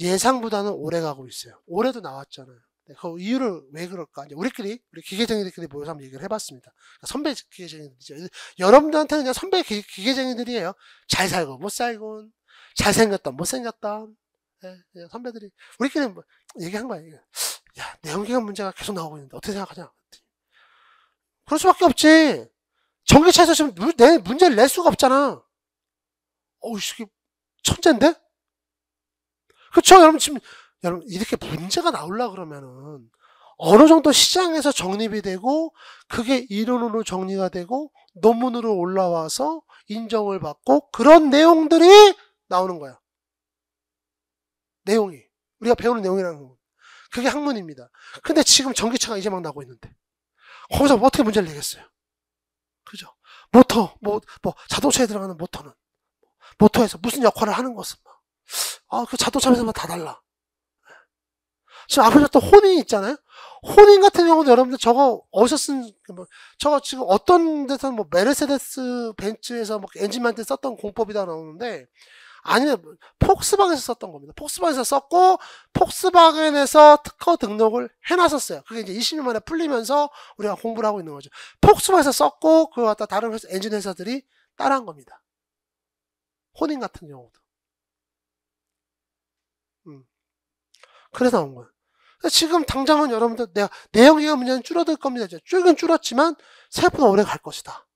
예상보다는 오래 가고 있어요. 올해도 나왔잖아요. 네, 그 이유를 왜 그럴까? 이제 우리끼리 우리 기계쟁이들끼리 모여서 한번 얘기를 해봤습니다. 그러니까 선배 기계쟁이들이죠. 여러분들한테는 그냥 선배 기계쟁이들이에요. 잘 살고 못 살고 잘생겼다, 못생겼다. 예, 예, 선배들이, 우리끼리 뭐 얘기한 거야. 야, 내연기관 문제가 계속 나오고 있는데 어떻게 생각하냐. 그럴 수밖에 없지. 전기차에서 지금 내 문제를 낼 수가 없잖아. 어우, 이게 천재인데? 그쵸 여러분 지금, 여러분, 이렇게 문제가 나올라 그러면은, 어느 정도 시장에서 정립이 되고 그게 이론으로 정리가 되고 논문으로 올라와서 인정을 받고 그런 내용들이 나오는 거야. 내용이. 우리가 배우는 내용이라는 거 그게 학문입니다. 근데 지금 전기차가 이제 막 나고 있는데. 거기서 뭐 어떻게 문제를 내겠어요? 그죠? 모터, 뭐, 뭐, 자동차에 들어가는 모터는. 모터에서 무슨 역할을 하는 것은 막. 뭐. 아, 그 자동차에서만 뭐 다 달라. 지금 앞에 졌또 혼인 이 있잖아요? 혼인 같은 경우도 여러분들 저거 어디서 쓴, 그 뭐, 저거 지금 어떤 데서는 뭐 메르세데스 벤츠에서 뭐 엔진만 때 썼던 공법이다 나오는데, 아니, 폭스바겐에서 썼던 겁니다. 폭스바겐에서 썼고, 폭스바겐에서 특허 등록을 해놨었어요. 그게 이제 20년 만에 풀리면서 우리가 공부를 하고 있는 거죠. 폭스바겐에서 썼고, 그거 갖다 다른 회사, 엔진 회사들이 따라한 겁니다. 혼인 같은 경우도. 음. 그래서 나온 거예요. 지금 당장은 여러분들 내가 내용의 문제는 줄어들 겁니다. 줄긴 줄었지만 생각는 오래 갈 것이다.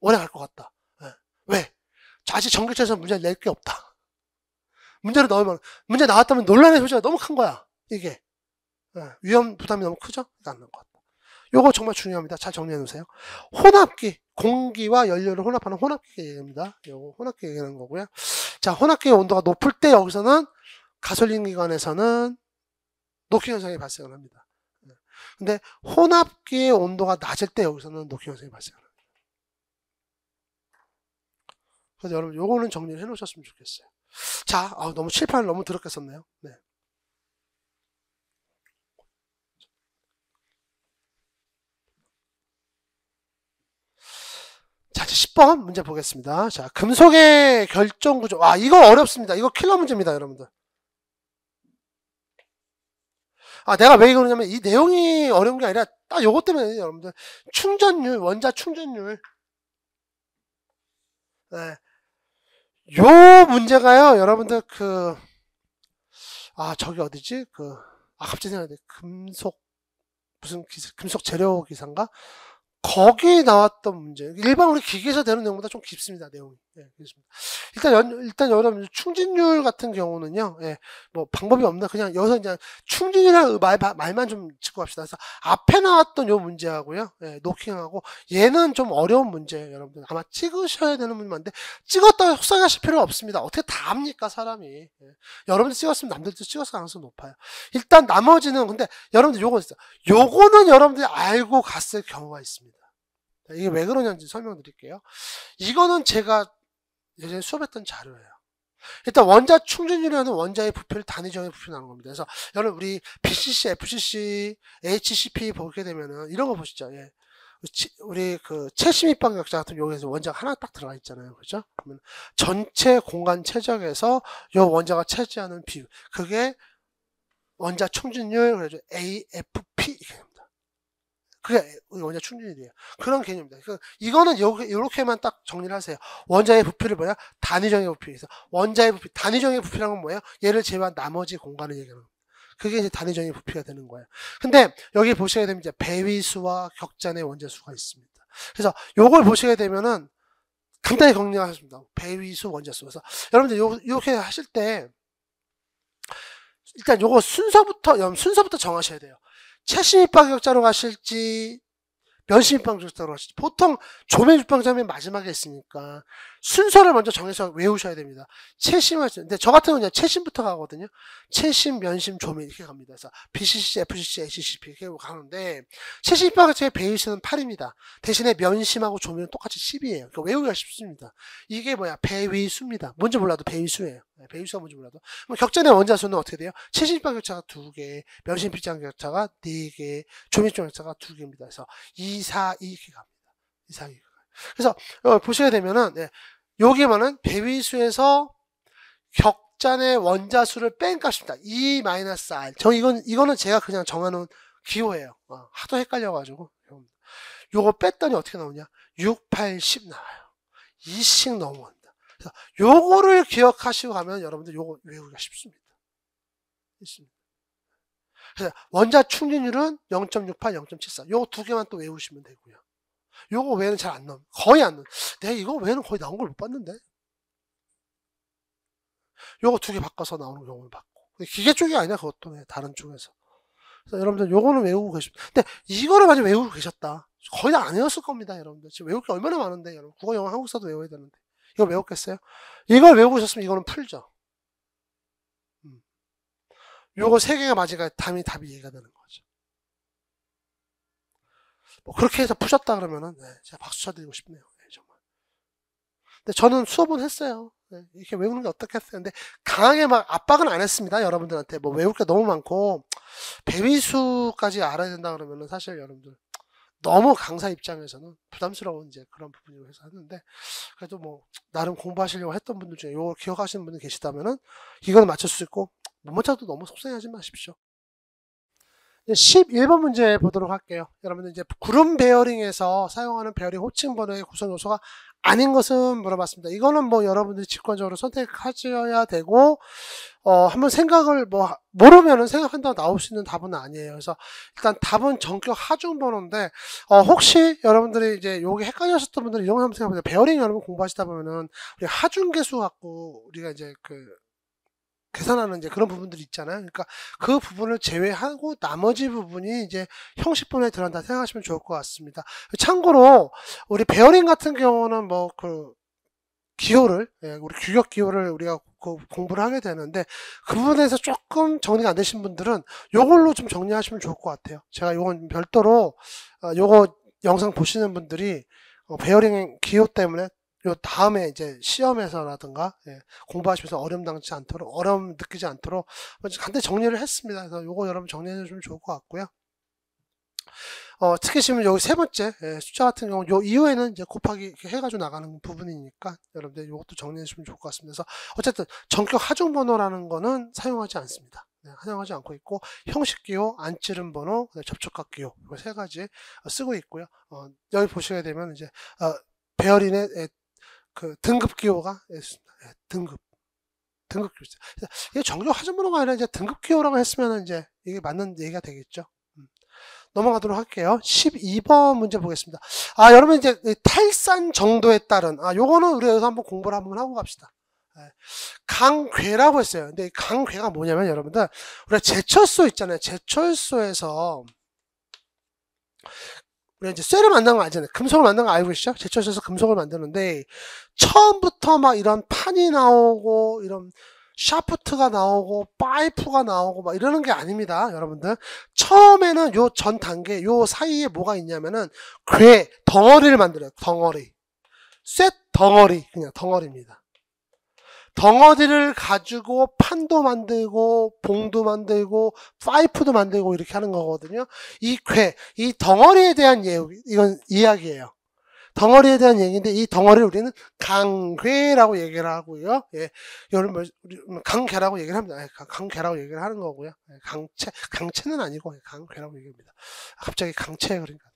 오래 갈 것 같다. 예. 왜? 자시 전교체에서 문제 낼 게 없다. 문제를 넣으면, 문제 나왔다면 논란의 소지가 너무 큰 거야. 이게. 예, 위험 부담이 너무 크죠? 안나것 요거 정말 중요합니다. 잘 정리해 놓으세요. 혼합기. 공기와 연료를 혼합하는 혼합기 얘기입니다. 요거 혼합기 얘기하는 거고요. 자, 혼합기의 온도가 높을 때 여기서는 가솔린 기관에서는 녹기 현상이 발생을 합니다. 예. 근데 혼합기의 온도가 낮을 때 여기서는 녹기 현상이 발생합니다. 그래서 여러분 요거는 정리를 해놓으셨으면 좋겠어요. 자, 아, 너무 칠판을 너무 더럽게 썼네요. 네. 자, 이제 10번 문제 보겠습니다. 자, 금속의 결정 구조. 와, 이거 어렵습니다. 이거 킬러 문제입니다, 여러분들. 아, 내가 왜그러냐면이 내용이 어려운 게 아니라 딱 요것 때문에 여러분들. 충전율, 원자 충전율. 네. 요 문제가요, 여러분들 그, 아, 저기 어디지? 그, 아, 갑자기 생각나네. 금속, 무슨 기사, 금속 재료 기사인가? 거기에 나왔던 문제 일반 우리 기계에서 되는 내용보다 좀 깊습니다 내용이 예, 그렇습니다 일단 연, 일단 여러분 충진율 같은 경우는요 예, 뭐 방법이 없나 그냥 여기서 그냥 충진율이라는 말, 말만 좀 짚고 갑시다 그래서 앞에 나왔던 요 문제하고요 예, 노킹하고 얘는 좀 어려운 문제예요 여러분들 아마 찍으셔야 되는 문제인데 찍었다 속상하실 필요는 없습니다 어떻게 다 합니까 사람이 예. 여러분들 찍었으면 남들도 찍었을 가능성이 높아요 일단 나머지는 근데 여러분들 요거 있어요 요거는 여러분들이 알고 갔을 경우가 있습니다 이게 왜 그러냐는지 설명드릴게요. 이거는 제가 예전에 수업했던 자료예요. 일단 원자 충전율이라는 원자의 부피를 단위정의 부피로 나눈 겁니다. 그래서 여러분 우리 BCC, FCC, HCP 보게 되면은 이런 거 보시죠. 예. 우리 그 채심 입방 격자 같은 여기에서 원자가 하나 딱 들어가 있잖아요. 그죠? 그러면 전체 공간 최적에서 요 원자가 차지하는 비율. 그게 원자 충전율 그래서 AFP 그게 원자 충전이 돼요. 그런 개념입니다. 이거는 이렇게만 딱 정리를 하세요. 원자의 부피를 뭐야? 단위정의 부피에서 원자의 부피, 단위정의 부피라는 건 뭐예요? 얘를 제외한 나머지 공간을 얘기하는 겁니다. 그게 이제 단위정의 부피가 되는 거예요. 근데 여기 보시게 되면 이제 배위수와 격잔의 원자수가 있습니다. 그래서 요걸 보시게 되면은 간단히 정리하겠습니다. 배위수 원자수. 그래서 여러분들 요, 요렇게 하실 때 일단 요거 순서부터 순서부터 정하셔야 돼요. 최신입방격자로 가실지 면신입방격자로 가실지 보통 조면 입방자면 마지막에 있으니까 순서를 먼저 정해서 외우셔야 됩니다. 채심을 근데 저 같은 경우는 채심부터 가거든요. 채심, 면심, 조민 이렇게 갑니다. 그래서 BCC, FCC, HCP 이렇게 가는데 채심과 제 베이스는 8입니다. 대신에 면심하고 조민은 똑같이 10이에요. 그러니까 외우기가 쉽습니다. 이게 뭐야? 배위수입니다. 뭔지 몰라도 배위수예요. 네, 배위수가 뭔지 몰라도. 그럼 격전의 원자수는 어떻게 돼요? 채심과 격차가 2개, 면심 필장 격차가 4개, 조민 쪽 격차가 2개입니다. 그래서 2, 4, 2 이렇게 갑니다. 2, 4, 2. 그래서 어, 보셔야 되면은 예, 네, 여기만은 배위수에서 격잔의 원자수를 뺀 값입니다. E 마이너스 R. 저 이건 이거는 제가 그냥 정하는 기호예요. 어, 하도 헷갈려가지고 요거 뺐더니 어떻게 나오냐? 6, 8, 10 나와요. 2씩 넘어간다. 그래서 요거를 기억하시고 가면 여러분들 요거 외우기가 쉽습니다. 그래서 원자 충전율은 0.68, 0.74. 요두 개만 또 외우시면 되고요. 요거 외에는 잘 안나옵 거의 안나옵 내가 이거 외에는 거의 나온 걸 못 봤는데. 요거 두 개 바꿔서 나오는 경우를 봤고. 기계 쪽이 아니야, 그것도. 다른 쪽에서. 그래서 여러분들 요거는 외우고 계십니다. 근데 이거를 많이 외우고 계셨다. 거의 다 안 외웠을 겁니다, 여러분들. 지금 외울 게 얼마나 많은데, 여러분. 국어, 영어, 한국사도 외워야 되는데. 이거 외웠겠어요? 이걸 외우고 계셨으면 이거는 풀죠. 음. 요거 세 개가 맞이가 답이 답이 이해가 되는 거죠. 뭐 그렇게 해서 푸셨다 그러면은 네, 제가 박수 쳐드리고 싶네요. 네, 정말. 근데 저는 수업은 했어요. 네, 이렇게 외우는 게 어떻겠어요. 근데 강하게 막 압박은 안 했습니다. 여러분들한테 뭐 외울 게 너무 많고 배위수까지 알아야 된다 그러면은 사실 여러분들 너무 강사 입장에서는 부담스러운 이제 그런 부분이라고 해서 하는데 그래도 뭐 나름 공부하시려고 했던 분들 중에 이걸 기억하시는 분들 계시다면은 이건 맞출 수 있고 못 맞춰도 너무 속상해하지 마십시오. 11번 문제 보도록 할게요. 여러분들 이제 구름 베어링에서 사용하는 베어링 호칭 번호의 구성 요소가 아닌 것은 물어봤습니다. 이거는 뭐 여러분들이 직관적으로 선택하셔야 되고 어 한번 생각을 뭐 모르면은 생각한다고 나올 수 있는 답은 아니에요. 그래서 일단 답은 전격 하중 번호인데 어 혹시 여러분들이 이제 여기 헷갈렸었던 분들은 이런 거 한번 생각해보세요. 베어링 여러분 공부하시다 보면은 우리 하중 계수 갖고 우리가 이제 그 계산하는 이제 그런 부분들이 있잖아요. 그러니까 그 부분을 제외하고 나머지 부분이 이제 형식분에 들어간다 생각하시면 좋을 것 같습니다. 참고로 우리 베어링 같은 경우는 뭐 그 기호를 예, 우리 규격 기호를 우리가 공부를 하게 되는데 그 부분에서 조금 정리가 안 되신 분들은 요걸로 좀 정리하시면 좋을 것 같아요. 제가 요건 별도로 어, 요거 영상 보시는 분들이 어, 베어링 기호 때문에 요 다음에 이제 시험에서라든가 예, 공부하시면서 어려움 당치 않도록 어려움 느끼지 않도록 간단히 정리를 했습니다. 그래서 요거 여러분 정리해 주면 좋을 것 같고요. 어, 특히 지금 여기 세 번째 예, 숫자 같은 경우 요 이후에는 이제 곱하기 해가지고 나가는 부분이니까 여러분들 이것도 정리해 주면 좋을 것 같습니다. 그래서 어쨌든 정격 하중 번호라는 거는 사용하지 않습니다. 네, 사용하지 않고 있고 형식 기호, 안 찌른 번호, 접촉각 기호 이세 가지 쓰고 있고요. 어, 여기 보시게 되면 이제 어, 배열인의 그 등급 기호가 있습니다. 예, 등급. 등급 기호. 이게 정조 화전문호가 아니라 이제 등급 기호라고 했으면 이제 이게 맞는 얘기가 되겠죠. 음. 넘어가도록 할게요. 12번 문제 보겠습니다. 아, 여러분 이제 탈산 정도에 따른 아, 요거는 우리 여기서 한번 공부를 한번 하고 갑시다. 예. 강괴라고 했어요. 근데 강괴가 뭐냐면 여러분들 우리가 제철소 있잖아요. 제철소에서 우리가 이제 쇠를 만든는거 알잖아요. 금속을 만든거 알고 계시죠? 제철소에서 금속을 만드는데 처음부터 막 이런 판이 나오고 이런 샤프트가 나오고 파이프가 나오고 막 이러는 게 아닙니다 여러분들 처음에는 요 전 단계 요 사이에 뭐가 있냐면은 괴 덩어리를 만들어요 덩어리 쇳 덩어리 그냥 덩어리입니다 덩어리를 가지고 판도 만들고 봉도 만들고 파이프도 만들고 이렇게 하는 거거든요. 이 쾌, 이 덩어리에 대한 예, 이건 이야기예요. 덩어리에 대한 얘기인데 이 덩어리를 우리는 강괴라고 얘기를 하고요. 예, 여러분 뭐, 음, 강괴라고 얘기를 합니다. 예, 강괴라고 얘기를 하는 거고요. 예, 강체, 강체는 아니고 강괴라고 얘기합니다. 아, 갑자기 강체 그러니까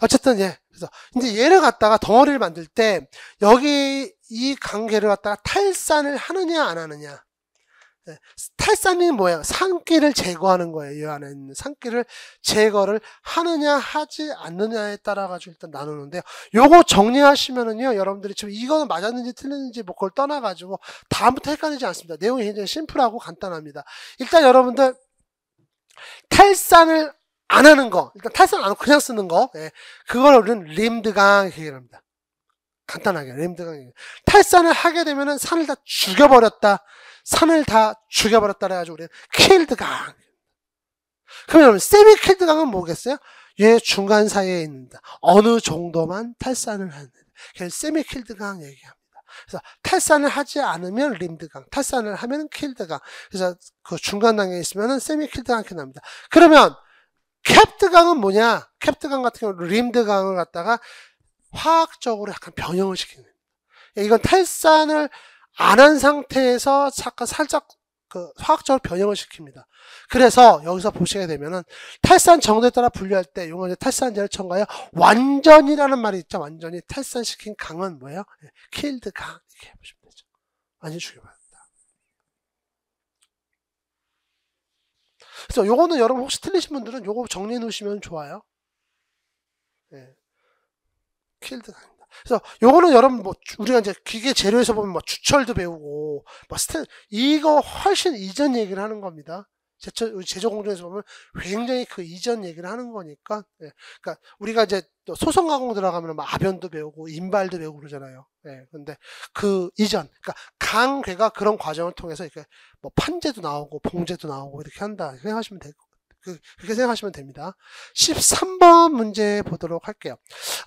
어쨌든 예. 그래서 이제 얘를 갖다가 덩어리를 만들 때 여기 이 관계를 갖다가 탈산을 하느냐 안 하느냐. 예. 탈산이 뭐예요? 산기를 제거하는 거예요. 이 안에 있는 산기를 제거를 하느냐 하지 않느냐에 따라 가지고 일단 나누는데요. 요거 정리하시면은요, 여러분들이 지금 이거는 맞았는지 틀렸는지 뭐 그걸 떠나 가지고 다음부터 헷갈리지 않습니다. 내용이 굉장히 심플하고 간단합니다. 일단 여러분들 탈산을 안 하는 거, 일단 탈선 안 하고 그냥 쓰는 거, 예, 그걸 우리는 림드강 이렇합니다 간단하게 림드강. 탈선을 하게 되면은 산을 다 죽여버렸다. 산을 다 죽여버렸다 해가지고 우리는 킬드강. 그러면 세미 킬드강은 뭐겠어요? 얘 예, 중간 사이에 있는 어느 정도만 탈산을 하는. 걔 세미 킬드강 얘기합니다. 그래서 탈산을 하지 않으면 림드강, 탈산을 하면 킬드강. 그래서 그 중간 단계에 있으면 세미 킬드강 이렇게 납니다. 그러면 캡트강은 뭐냐? 캡트강 같은 경우 림드강을 갖다가 화학적으로 약간 변형을 시키는 이건 탈산을 안 한 상태에서 잠깐 살짝 그 화학적으로 변형을 시킵니다. 그래서 여기서 보시게 되면은 탈산 정도에 따라 분류할 때 용어 이제 탈산제를 첨가하여 완전이라는 말이 있죠. 완전히 탈산시킨 강은 뭐예요? 예, 킬드 강 이렇게 보시면 되죠. 완전 죽여봐요. 그래서 요거는 여러분 혹시 틀리신 분들은 요거 정리해 놓으시면 좋아요. 예. 킬드 아니다 그래서 요거는 여러분 뭐 우리가 이제 기계 재료에서 보면 뭐 주철도 배우고 뭐 스탠 이거 훨씬 이전 얘기를 하는 겁니다. 제초, 제조 공정에서 보면 굉장히 그 이전 얘기를 하는 거니까. 예. 그러니까 우리가 이제 또 소성 가공 들어가면 막 뭐 아변도 배우고 인발도 배우고 그러잖아요. 예. 근데 그 이전, 그러니까 강괴가 그런 과정을 통해서 이렇게 뭐 판재도 나오고 봉제도 나오고 이렇게 한다 생각하시면 될 그, 그렇게 생각하시면 됩니다. 13번 문제 보도록 할게요.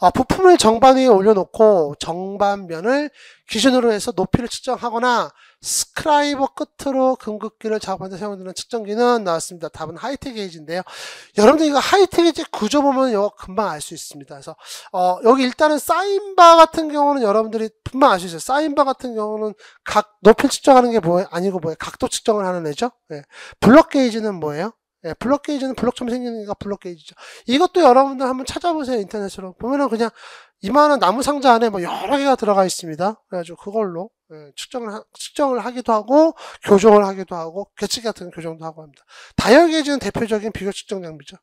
아, 부품을 정반 위에 올려놓고 정반면을 기준으로 해서 높이를 측정하거나 스크라이버 끝으로 금극기를 작업하는 사용되는 측정기는 나왔습니다. 답은 하이테 게이지인데요. 여러분들 이거 하이테 게이지 구조 보면 이거 금방 알 수 있습니다. 그래서 어, 여기 일단은 사인바 같은 경우는 여러분들이 금방 알 수 있어요. 사인바 같은 경우는 각 높이를 측정하는 게 뭐예요? 아니고 뭐예요? 각도 측정을 하는 애죠. 네. 블럭 게이지는 뭐예요? 예, 블록 게이지는 블록처럼 생기는 게블록 게이지죠. 이것도 여러분들 한번 찾아보세요 인터넷으로 보면은 그냥 이만한 나무 상자 안에 뭐 여러 개가 들어가 있습니다. 그래가지고 그걸로 예, 측정을 하, 측정을 하기도 하고 교정을 하기도 하고 계측 같은 교정도 하고 합니다. 다이얼 게이지는 대표적인 비교 측정 장비죠.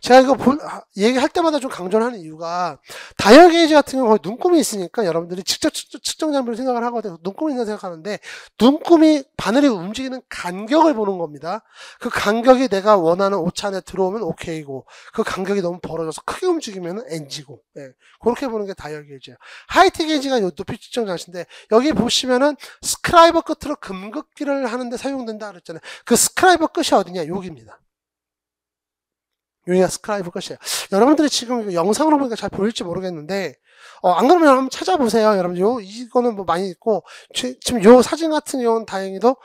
제가 이거 본, 얘기할 때마다 좀 강조하는 이유가 다이얼 게이지 같은 경우 거 눈금이 있으니까 여러분들이 직접 측정 장비를 생각을 하거든요. 눈금이 있는 생각하는데 눈금이 바늘이 움직이는 간격을 보는 겁니다. 그 간격이 내가 원하는 오차 안에 들어오면 오케이고 그 간격이 너무 벌어져서 크게 움직이면 NG고 예. 그렇게 보는 게 다이얼 게이지예요. 하이트 게이지가 요 높이 측정 장치인데 여기 보시면은 스크라이버 끝으로 금극기를 하는데 사용된다 그랬잖아요. 그 스크라이버 끝이 어디냐? 여기입니다. 유니가 스크라이브 것이에요. 여러분들이 지금 영상으로 보니까 잘 보일지 모르겠는데 어, 안 그러면 여러분 찾아보세요. 여러분 요 이거는 뭐 많이 있고 지, 지금 요 사진 같은 경우는 다행히도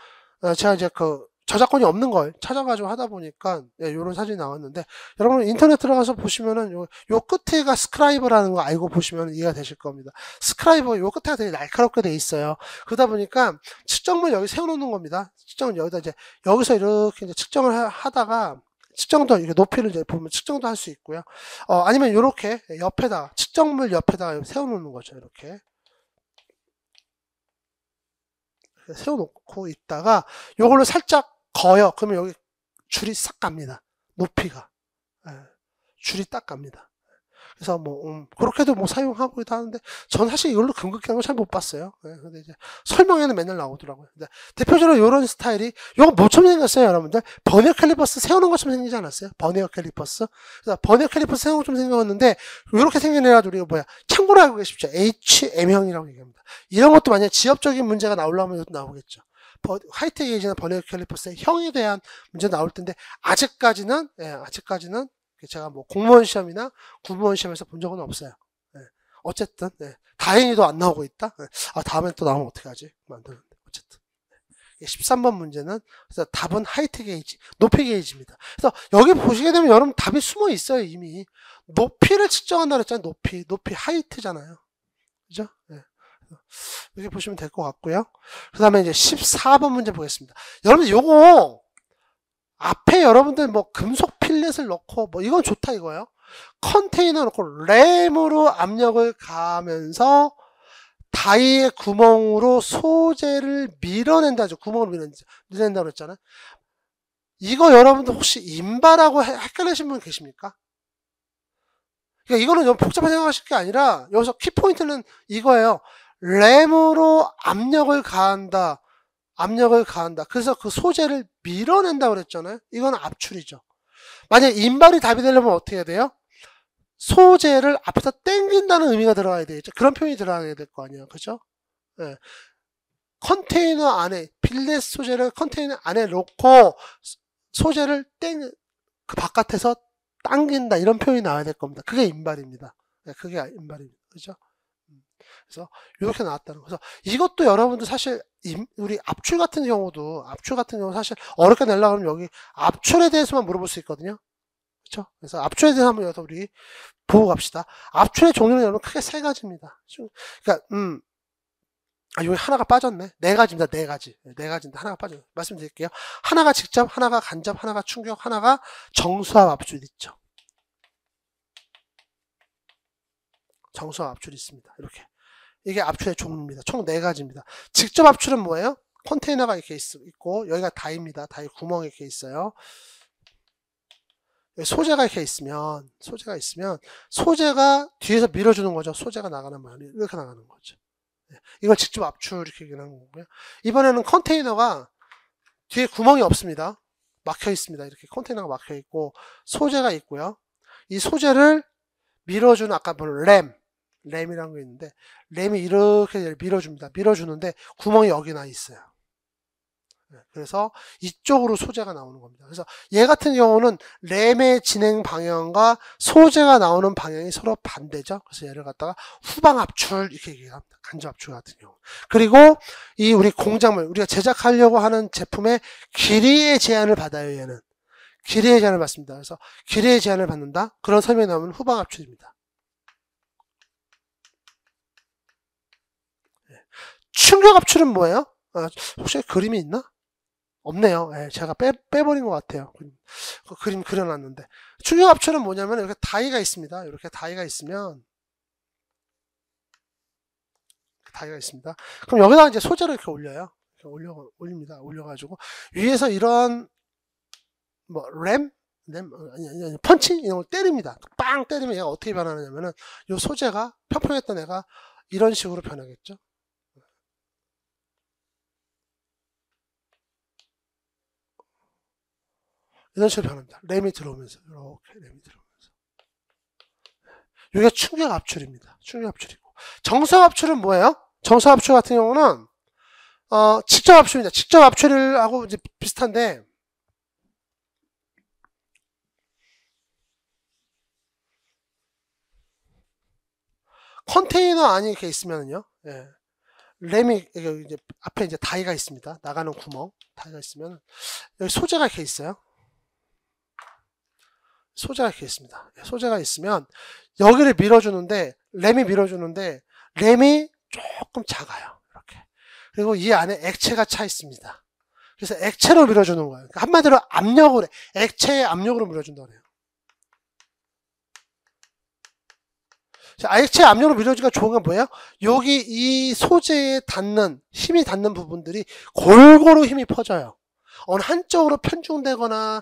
어, 제가 이제 그 저작권이 없는 걸 찾아가지고 하다 보니까 예, 요런 사진이 나왔는데 여러분 인터넷 들어가서 보시면은 요, 요 끝에가 스크라이브라는 거 알고 보시면 이해가 되실 겁니다. 스크라이브 요 끝에가 되게 날카롭게 돼 있어요. 그러다 보니까 측정만 여기 세워놓는 겁니다. 측정은 여기다 이제 여기서 이렇게 이제 측정을 하, 하다가 측정도 이렇게 높이를 이제 보면 측정도 할 수 있고요. 어, 아니면 이렇게 옆에다 측정물 옆에다 세워놓는 거죠. 이렇게 세워놓고 있다가 이걸로 살짝 거요. 그러면 여기 줄이 싹 갑니다. 높이가 예. 줄이 딱 갑니다. 그래서 뭐 음, 그렇게도 뭐 사용하고 하는데 전 사실 이걸로 금극기하는 걸잘 못 봤어요. 네, 근데 이제 설명에는 맨날 나오더라고요. 근데 대표적으로 이런 스타일이 이거 뭐처럼 생겼어요, 여러분들? 버니어 캘리퍼스 세우는 것처럼 생기지 않았어요? 버니어 캘리퍼스. 그래서 버니어 캘리퍼스 세우는 것처럼 생겼는데 이렇게 생긴 애가 우리가 뭐야? 참고로 알고 계십시오. HM형이라고 얘기합니다. 이런 것도 만약 지엽적인 문제가 나오려면 이것도 나오겠죠. 화이트 게이지나 버니어 캘리퍼스의 형에 대한 문제 나올 텐데 아직까지는 예, 아직까지는 그 제가 뭐 공무원 시험이나 군무원 시험에서 본 적은 없어요. 네. 어쨌든 네. 다행히도 안 나오고 있다. 네. 아 다음에 또 나오면 어떻게 하지? 만드는데 어쨌든 13번 문제는 그래서 답은 하이트 게이지, 높이 게이지입니다. 그래서 여기 보시게 되면 여러분 답이 숨어 있어요 이미 높이를 측정한다고 했잖아요. 높이, 높이 하이트잖아요. 그죠? 이렇게 보시면 될 것 같고요. 그 다음에 이제 14번 문제 보겠습니다. 여러분 요거 앞에 여러분들 뭐 금속 필렛을 넣고 뭐 이건 좋다 이거예요. 컨테이너 넣고 램으로 압력을 가면서 하 다이의 구멍으로 소재를 밀어낸다죠. 구멍을 밀어낸다, 고 그랬잖아. 요 이거 여러분들 혹시 인바라고 헷갈리신 분 계십니까? 그러니까 이거는 복잡하게 생각하실 게 아니라 여기서 키포인트는 이거예요. 램으로 압력을 가한다. 압력을 가한다. 그래서 그 소재를 밀어낸다 고 그랬잖아요. 이건 압출이죠. 만약 인발이 답이 되려면 어떻게 해야 돼요? 소재를 앞에서 땡긴다는 의미가 들어가야 되겠죠. 그런 표현이 들어가야 될 거 아니에요. 그죠? 네. 컨테이너 안에, 빌렛 소재를 컨테이너 안에 놓고 소재를 땡, 그 바깥에서 당긴다. 이런 표현이 나와야 될 겁니다. 그게 인발입니다. 네, 그게 인발입니다. 그죠? 그래서 이렇게 나왔다는 거죠. 이것도 여러분들 사실 우리 압출 같은 경우도 압출 같은 경우 사실 어렵게 내려고 하면 여기 압출에 대해서만 물어볼 수 있거든요. 그렇죠? 그래서 압출에 대해서 한번 여기서 우리 보고 갑시다. 압출의 종류는 여러분 크게 세 가지입니다. 그러니까 음 아, 여기 하나가 빠졌네. 네 가지입니다. 네 가지. 네, 네 가지인데 하나가 빠졌네. 말씀드릴게요. 하나가 직접, 하나가 간접, 하나가 충격, 하나가 정수압 압출이 있죠. 정수압 압출이 있습니다. 이렇게. 이게 압출의 종류입니다. 총 네 가지입니다. 직접 압출은 뭐예요? 컨테이너가 이렇게 있, 고 여기가 다입니다. 다이 구멍이 이렇게 있어요. 소재가 이렇게 있으면 소재가 있으면 소재가 뒤에서 밀어주는 거죠. 소재가 나가는 모양 이렇게 나가는 거죠. 예. 이걸 직접 압출 이렇게 얘기하는 거고요. 이번에는 컨테이너가 뒤에 구멍이 없습니다. 막혀 있습니다. 이렇게 컨테이너가 막혀 있고 소재가 있고요. 이 소재를 밀어주는 아까 본램 램이라는 게 있는데 램이 이렇게 밀어줍니다. 밀어주는데 구멍이 여기 나 있어요. 예, 그래서 이쪽으로 소재가 나오는 겁니다. 그래서 얘 같은 경우는 램의 진행 방향과 소재가 나오는 방향이 서로 반대죠. 그래서 얘를 갖다가 후방 압출 이렇게 얘기합니다. 간접 압출 같은 경우. 그리고 이 우리 공작물 우리가 제작하려고 하는 제품의 길이의 제한을 받아요. 얘는 길이의 제한을 받습니다. 그래서 길이의 제한을 받는다. 그런 설명이 나오면 후방 압출입니다. 충격 압출은 뭐예요? 아, 혹시 그림이 있나? 없네요. 예, 제가 빼, 빼버린 것 같아요. 그 그림 그려놨는데. 충격 압출은 뭐냐면 이렇게 다이가 있습니다. 이렇게 다이가 있으면 다이가 있습니다. 그럼 여기다 이제 소재를 이렇게 올려요. 이렇게 올려 올립니다. 올려가지고 위에서 이런 뭐램 램, 어, 아니, 아니, 아니, 펀치 이런 걸 때립니다. 빵 때리면 얘가 어떻게 변하느냐면은 요 소재가 평평했던 애가 이런 식으로 변하겠죠. 이런 식으로 변합니다. 램이 들어오면서 이렇게 램이 들어오면서 이게 충격 압출입니다. 충격 압출이고 정석 압출은 뭐예요? 정석 압출 같은 경우는 어, 직접 압출입니다. 직접 압출 하고 이제 비슷한데 컨테이너 안이 이렇게 있으면요. 예. 램이 이제 앞에 이제 다이가 있습니다. 나가는 구멍 다이가 있으면 여기 소재가 이렇게 있어요. 소재가 있습니다. 소재가 있으면 여기를 밀어주는데 램이 밀어주는데 램이 조금 작아요. 이렇게. 그리고 이 안에 액체가 차 있습니다. 그래서 액체로 밀어주는 거예요. 그러니까 한마디로 압력으로 액체의 압력으로 밀어준다고 요 아, 액체 압력으로 밀어주기가 좋은 건 뭐예요? 여기 이 소재에 닿는 힘이 닿는 부분들이 골고루 힘이 퍼져요. 어느 한쪽으로 편중되거나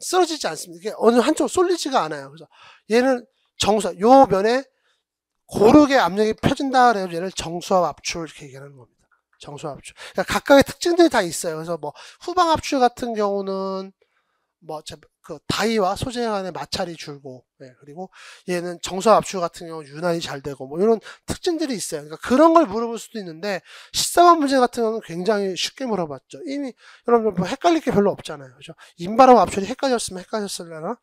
쓰러지지 않습니다. 어느 한쪽 쏠리지가 않아요. 그래서 얘는 정수화, 요 면에 고르게 압력이 펴진다 그래서 얘를 정수압 압출 이렇게 얘기하는 겁니다. 정수압 압출. 그러니까 각각의 특징들이 다 있어요. 그래서 뭐 후방 압출 같은 경우는 뭐그 다이와 소재 간의 마찰이 줄고 예, 그리고 얘는 정서 압축 같은 경우 유난히 잘 되고 뭐 이런 특징들이 있어요. 그러니까 그런 걸 물어볼 수도 있는데 14번 문제 같은 경우는 굉장히 쉽게 물어봤죠. 이미 여러분 뭐 헷갈릴 게 별로 없잖아요. 그죠? 인바람 압축이 헷갈렸으면 헷갈렸을려나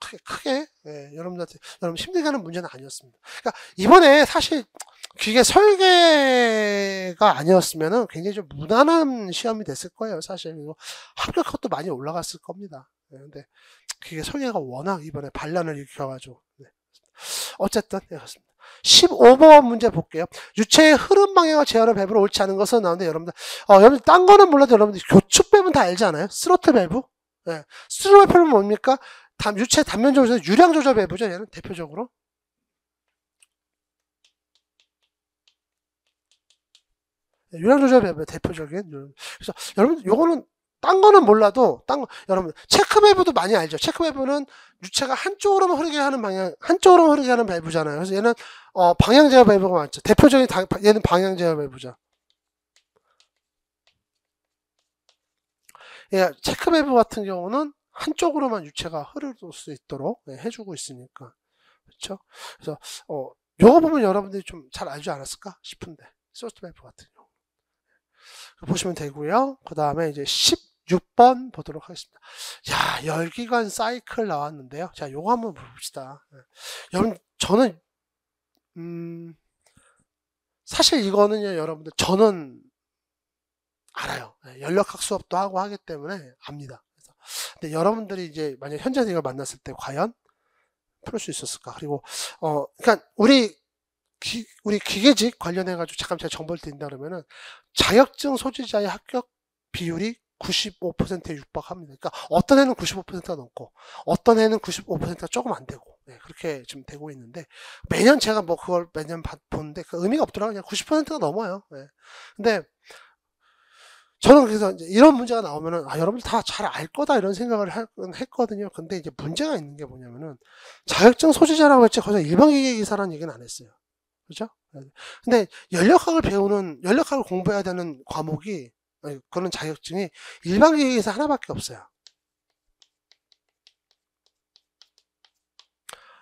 크게, 크게 예, 여러분들한테 여러분 힘들게 하는 문제는 아니었습니다. 그러니까 이번에 사실 그게 설계가 아니었으면 굉장히 좀 무난한 시험이 됐을 거예요. 사실 합격것도 많이 올라갔을 겁니다. 예, 근데 그게 설계가 워낙 이번에 반란을 일으켜가지고 네. 어쨌든 예, 그렇습니다. 15번 문제 볼게요. 유체의 흐름 방향을 제어를 밸브로 옳지 않은 것은 나오는데 여러분들 어, 여러분들 딴 거는 몰라도 여러분들 교축 밸브는 다알잖아요 스로틀 밸브? 예. 스로틀 밸브는 뭡니까? 담, 유체 단면 조절, 유량 조절해 보죠. 얘는 대표적으로. 네, 유량 조절해 보요 대표적인. 그래서 여러분 요거는 딴 거는 몰라도 딴 거, 여러분 체크밸브도 많이 알죠. 체크밸브는 유체가 한쪽으로만 흐르게 하는 방향, 한쪽으로만 흐르게 하는 밸브잖아요. 그래서 얘는 어, 방향 제어 밸브가 맞죠. 대표적인 다, 얘는 방향 제어 밸브죠. 예, 체크밸브 같은 경우는 한쪽으로만 유체가 흐를 수 있도록 네, 해주고 있으니까 그렇죠? 그래서 어, 요거 보면 여러분들이 좀 잘 알지 않았을까 싶은데 소스트맵 같은 경우 네, 보시면 되고요. 그 다음에 이제 16번 보도록 하겠습니다. 야 열기관 사이클 나왔는데요. 자 요거 한번 봅시다. 네, 여러분 저는 음 사실 이거는요 여러분들 저는 알아요. 연력학 수업도 하고 하기 때문에 압니다. 근데 여러분들이 이제 만약 현재 이걸 만났을 때 과연 풀 수 있었을까? 그리고 어 그러니까 우리 기, 우리 기계직 관련해 가지고 잠깐 제가 정보를 드린다 그러면은 자격증 소지자의 합격 비율이 95%에 육박합니다. 그러니까 어떤 애는 95%가 넘고 어떤 애는 95%가 조금 안 되고 네, 그렇게 지금 되고 있는데 매년 제가 뭐 그걸 매년 보는데 그 의미가 없더라고요. 그냥 90%가 넘어요. 네. 근데 저는 그래서 이런 문제가 나오면은 아 여러분들 다 잘 알 거다 이런 생각을 했거든요. 근데 이제 문제가 있는 게 뭐냐면은 자격증 소지자라고 했지 거기서 일반 기계 기사라는 얘기는 안 했어요. 그죠? 근데 연력학을 배우는 연력학을 공부해야 되는 과목이 그런 자격증이 일반 기계 기사 하나밖에 없어요.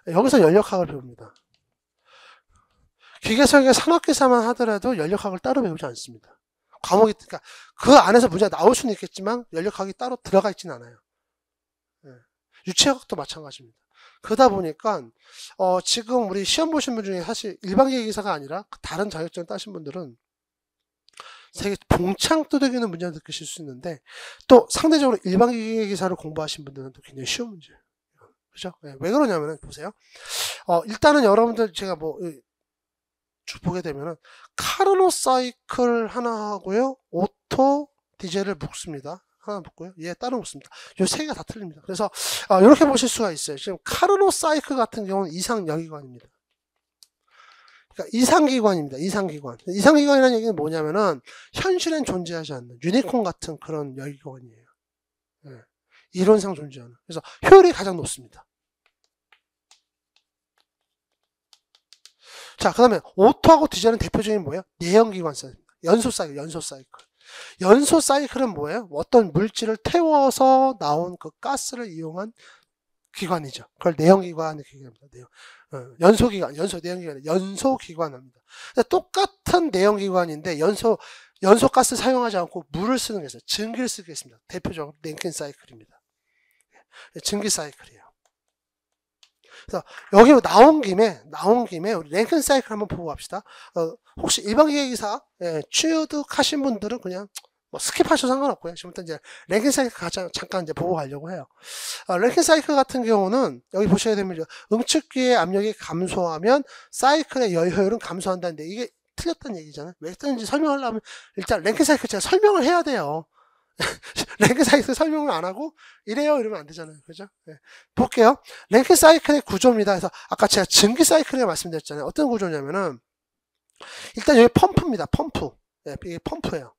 여기서 연력학을 배웁니다. 기계설계 산업기사만 하더라도 연력학을 따로 배우지 않습니다. 과목이 그러니까 그 안에서 문제가 나올 수는 있겠지만 연력학이 따로 들어가 있지는 않아요. 예. 유체학도 마찬가지입니다. 그러다 보니까 어, 지금 우리 시험 보신 분 중에 사실 일반계 기사가 아니라 그 다른 자격증 따신 분들은 되게 봉창 두드기는 문제를 느끼실 수 있는데 또 상대적으로 일반계 기사를 공부하신 분들은 또 굉장히 쉬운 문제예요. 그죠? 예, 왜 그러냐면 보세요. 어, 일단은 여러분들 제가 뭐쭉 보게 되면 카르노 사이클 하나 하고요. 오토 디젤을 묶습니다. 하나 묶고요. 예, 따로 묶습니다. 요 세 개가 다 틀립니다. 그래서 이렇게 아, 보실 수가 있어요. 지금 카르노 사이클 같은 경우는 이상 여기관입니다. 그러니까 이상기관입니다. 이상기관. 이상기관이라는 얘기는 뭐냐면은 현실엔 존재하지 않는 유니콘 같은 그런 여기관이에요. 예, 이론상 존재하는. 그래서 효율이 가장 높습니다. 자, 그 다음에 오토하고 디젤은 대표적인 뭐예요? 내연기관성. 연소 사이클, 연소 사이클. 연소 사이클은 뭐예요? 어떤 물질을 태워서 나온 그 가스를 이용한 기관이죠. 그걸 내연기관 기관니다 내연. 연소기관, 어, 연소 내연기관, 연소기관입니다. 똑같은 내연기관인데 연소 연소 가스 사용하지 않고 물을 쓰는 게 있어요. 증기를 쓰겠습니다. 대표적으로 랭킨 사이클입니다. 예, 증기 사이클이에요. 그래서 여기 나온 김에 나온 김에 우리 랭큰 사이클 한번 보고 갑시다. 어, 혹시 일반 기계기사 예, 취득하신 분들은 그냥 뭐 스킵하셔도 상관없고요. 지금부터 이제 랭킹 사이클 가장 잠깐 이제 보고 가려고 해요. 어, 랭킹 사이클 같은 경우는 여기 보셔야 됩니다. 응축기의 압력이 감소하면 사이클의 열 효율은 감소한다는데 이게 틀렸다는 얘기잖아요. 왜 틀렸는지 설명하려면 일단 랭킹 사이클 제가 설명을 해야 돼요. 랭크 사이클 설명을 안 하고 이래요 이러면 안 되잖아요. 그죠? 네. 볼게요. 랭크 사이클의 구조입니다. 그래서 아까 제가 증기 사이클에 말씀드렸잖아요. 어떤 구조냐면은 일단 여기 펌프입니다. 펌프. 네, 이게 펌프예요.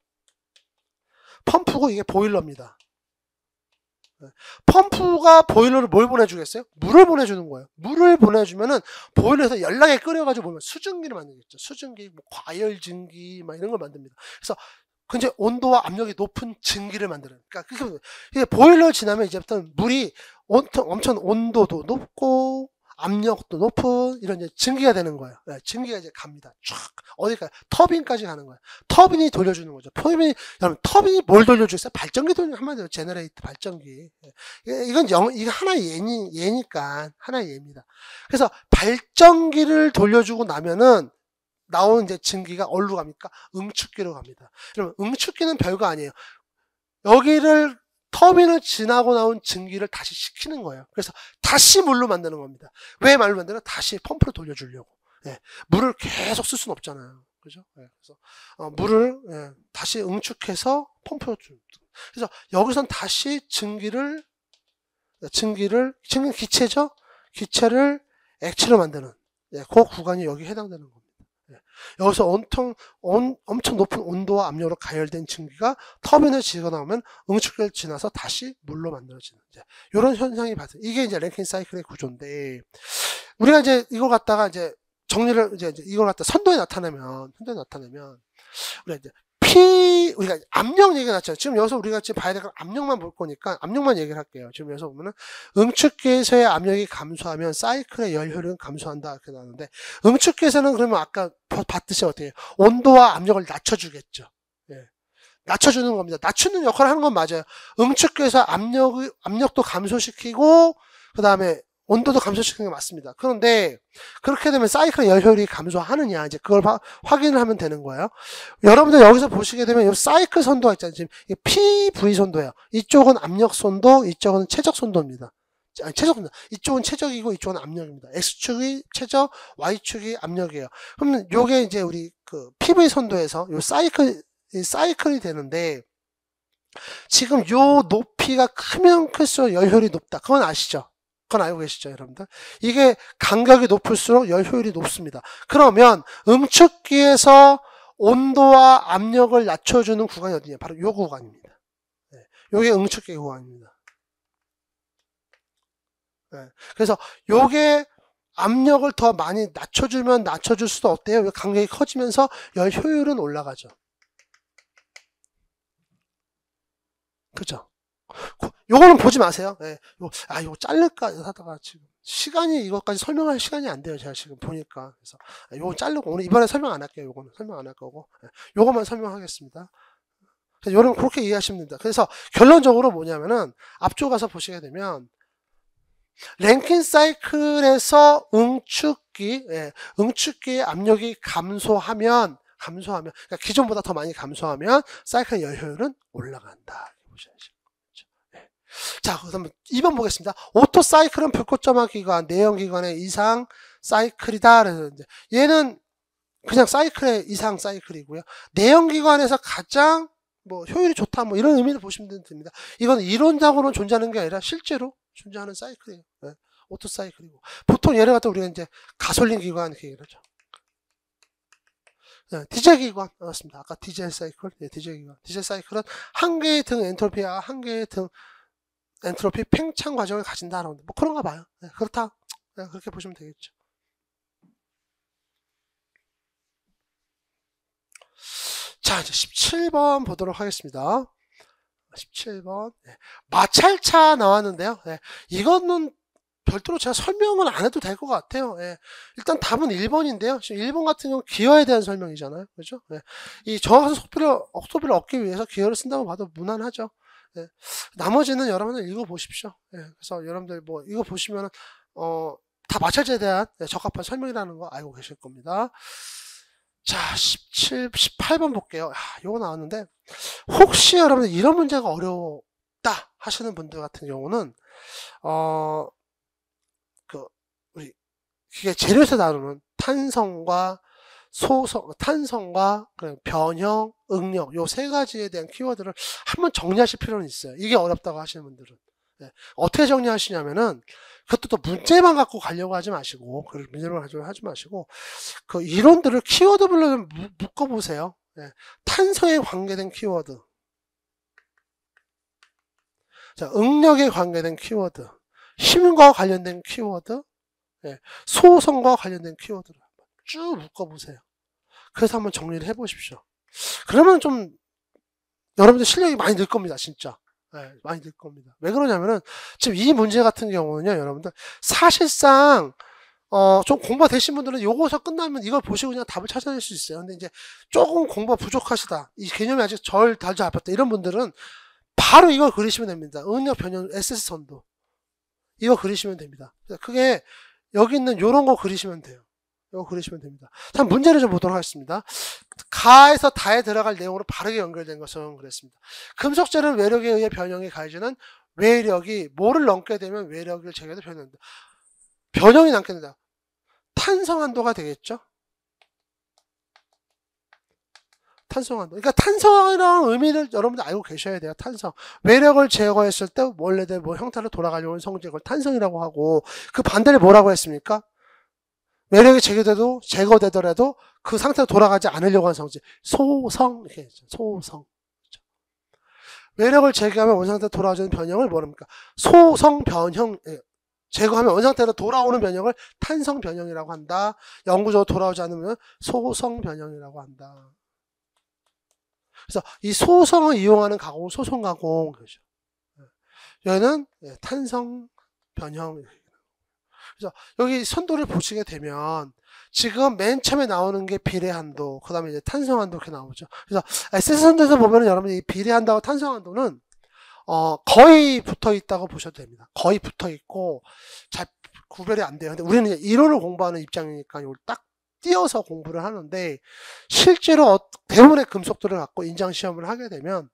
펌프고 이게 보일러입니다. 예. 펌프가 보일러를 뭘 보내주겠어요? 물을 보내주는 거예요. 물을 보내주면은 보일러에서 열나게 끓여가지고 보면 수증기를 만들겠죠. 수증기, 뭐 과열 증기, 막 이런 걸 만듭니다. 그래서 근데 온도와 압력이 높은 증기를 만드는. 그러니까 그게 이게 보일러 지나면 이제부터 물이 온통 엄청 온도도 높고 압력도 높은 이런 이제 증기가 되는 거예요. 네, 증기가 이제 갑니다. 쫙 어디까지 터빈까지 가는 거예요. 터빈이 돌려주는 거죠. 터빈이 여러분 터빈이 뭘 돌려주겠어요? 발전기 돌려는 한마디로 제너레이터 발전기. 네, 이건 영 이거 하나의 예니 예니까 하나의 예입니다. 그래서 발전기를 돌려주고 나면은 나오는 이제 증기가 어디로 갑니까? 음축기로 갑니다. 그러면 음축기는 별거 아니에요. 여기를 터미을 지나고 나온 증기를 다시 식히는 거예요. 그래서 다시 물로 만드는 겁니다. 왜 말로 만드나? 다시 펌프를 돌려주려고. 예. 물을 계속 쓸 수는 없잖아요. 그죠? 예. 그래서 어, 물을 예. 다시 응축해서 펌프로 줍 그래서 여기선 다시 증기를 증기를 증기 기체죠? 기체를 액체로 만드는 예, 그 구간이 여기 해당되는 겁니다. 예. 여기서 온통, 온, 엄청 높은 온도와 압력으로 가열된 증기가 터빈을 지나오면 응축을 지나서 다시 물로 만들어지는 이제 이런 현상이 발생. 이게 이제 랭킨 사이클의 구조인데 우리가 이제 이걸 갖다가 이제 정리를 이제, 이걸 갖다 선도에 나타내면 선도에 나타내면 우리가 이제 피 우리가 압력 얘기 가 났죠. 지금 여기서 우리가 지금 봐야 될 건 압력만 볼 거니까 압력만 얘기를 할게요. 지금 여기서 보면은 응축기에서의 압력이 감소하면 사이클의 열효율은 감소한다 이렇게 나오는데 응축기에서는 그러면 아까 봤듯이 어떻게 해요? 온도와 압력을 낮춰주겠죠. 예. 낮춰주는 겁니다. 낮추는 역할을 하는 건 맞아요. 응축기에서 압력을 압력도 감소시키고 그 다음에 온도도 감소시키는 게 맞습니다. 그런데 그렇게 되면 사이클의 열효율이 감소하느냐 이제 그걸 화, 확인을 하면 되는 거예요. 여러분들 여기서 보시게 되면 이 사이클 선도가 있잖아요. 지금 PV 선도예요. 이쪽은 압력 선도, 이쪽은 최적 선도입니다. 아니, 체적입니다. 이쪽은 최적이고 이쪽은 압력입니다. X축이 최적 Y축이 압력이에요. 그러면 요게 이제 우리 그 PV 선도에서 요 사이클 사이클이 되는데 지금 요 높이가 크면 클수록 열효율이 높다. 그건 아시죠? 그건 알고 계시죠, 여러분들? 이게 간격이 높을수록 열 효율이 높습니다. 그러면 응축기에서 온도와 압력을 낮춰주는 구간이 어디냐? 바로 요 구간입니다. 네. 요게 응축기 구간입니다. 네. 그래서 요게 압력을 더 많이 낮춰주면 낮춰줄 수도 없대요. 간격이 커지면서 열 효율은 올라가죠. 그죠? 요거는 보지 마세요. 예. 요, 아, 요거 자를까 하다가 지금 시간이 이것까지 설명할 시간이 안 돼요. 제가 지금 보니까. 그래서 아, 요거 자르고 오늘 이번에 설명 안 할게요. 요거는 설명 안 할 거고. 예. 요거만 설명하겠습니다. 여러분 그렇게 이해하시면 됩니다. 그래서 결론적으로 뭐냐면은 앞쪽 가서 보시게 되면 랭킨 사이클에서 응축기, 예, 응축기 압력이 감소하면 감소하면 그러니까 기존보다 더 많이 감소하면 사이클 여효율은 올라간다. 보셔야 자, 그다음 2번 보겠습니다. 오토 사이클은 불꽃점화 기관, 내연 기관의 이상 사이클이다. 얘는 그냥 사이클의 이상 사이클이고요. 내연 기관에서 가장 뭐 효율이 좋다 뭐 이런 의미를 보시면 됩니다. 이건 이론적으로 존재하는 게 아니라 실제로 존재하는 사이클이에요. 네. 예, 오토 사이클이고 보통 예를 갖다 우리가 이제 가솔린 기관 이렇게 얘기하죠. 네, 예, 디젤 기관 나습니다 아까 디젤 사이클, 네, 디젤 기관. 디젤 사이클은 한 개의 등 엔트로피와 한 개의 등 엔트로피 팽창 과정을 가진다라고 뭐 그런가 봐요. 네, 그렇다. 네, 그렇게 보시면 되겠죠. 자, 이제 17번 보도록 하겠습니다. 17번. 네. 마찰차 나왔는데요. 네. 이거는 별도로 제가 설명을안 해도 될 것 같아요. 예. 일단 답은 1번인데요. 지금 1번 같은 경우 는 기여에 대한 설명이잖아요. 그죠? 예. 네. 이 정확한 속도를, 속도를 얻기 위해서 기여를 쓴다고 봐도 무난하죠. 예. 나머지는 여러분들 읽어보십시오. 예. 그래서 여러분들 뭐 읽어보시면 어, 다 마찰제에 대한 예, 적합한 설명이라는 거 알고 계실 겁니다. 자, 17, 18번 볼게요. 아, 요거 나왔는데 혹시 여러분들 이런 문제가 어려웠다 하시는 분들 같은 경우는 어, 그 우리 그게 재료에서 다루는 탄성과 소성, 탄성과 변형, 응력요 세 가지에 대한 키워드를 한번 정리하실 필요는 있어요. 이게 어렵다고 하시는 분들은. 네. 어떻게 정리하시냐면은 그것도 또 문제만 갖고 가려고 하지 마시고 그 문제만 가지고 하지 마시고 그 이론들을 키워드별로 좀 묶어보세요. 네. 탄성에 관계된 키워드, 자, 응력에 관계된 키워드, 힘과 관련된 키워드, 네. 소성과 관련된 키워드 쭉 묶어보세요. 그래서 한번 정리를 해보십시오. 그러면 좀 여러분들 실력이 많이 늘 겁니다, 진짜. 네, 많이 늘 겁니다. 왜 그러냐면은 지금 이 문제 같은 경우는요, 여러분들 사실상 어, 좀 공부가 되신 분들은 요거서 끝나면 이걸 보시고 그냥 답을 찾아낼 수 있어요. 근데 이제 조금 공부가 부족하시다. 이 개념이 아직 절 달지 않았다. 이런 분들은 바로 이걸 그리시면 됩니다. 음력 변형 SS 선도. 이거 그리시면 됩니다. 그게 여기 있는 요런 거 그리시면 돼요. 이거 어, 그리시면 됩니다. 참 문제를 좀 보도록 하겠습니다. 가에서 다에 들어갈 내용으로 바르게 연결된 것은 그랬습니다. 금속재는 외력에 의해 변형이 가해지는 외력이 뭐를 넘게 되면 외력을 제외해도 변형된다. 이 변형이 남게 된다. 탄성한도가 되겠죠? 탄성한도. 그러니까 탄성이라는 의미를 여러분들 알고 계셔야 돼요. 탄성. 외력을 제거했을 때원래뭐 형태로 돌아가려는 성질, 그 탄성이라고 하고 그 반대를 뭐라고 했습니까? 매력이 제거돼도 제거되더라도 그 상태로 돌아가지 않으려고 하는 성질. 소성 이렇게 했죠. 소성. 그렇죠? 매력을 제거하면 원상태로 돌아오는 변형을 뭐랍니까? 소성 변형 예. 제거하면 원상태로 돌아오는 변형을 탄성 변형이라고 한다. 영구적으로 돌아오지 않으면 소성 변형이라고 한다. 그래서 이 소성을 이용하는 가공, 소송 가공 그죠. 예. 얘는 예, 탄성 변형 그래서 여기 선도를 보시게 되면 지금 맨 처음에 나오는 게 비례한도, 그 다음에 이제 탄성한도 이렇게 나오죠. 그래서 SS 선도에서 보면 여러분 이 비례한도와 탄성한도는 어, 거의 붙어 있다고 보셔도 됩니다. 거의 붙어 있고 잘 구별이 안 돼요. 근데 우리는 이론을 공부하는 입장이니까 이걸 딱 띄어서 공부를 하는데 실제로 어, 대부분의 금속들을 갖고 인장 시험을 하게 되면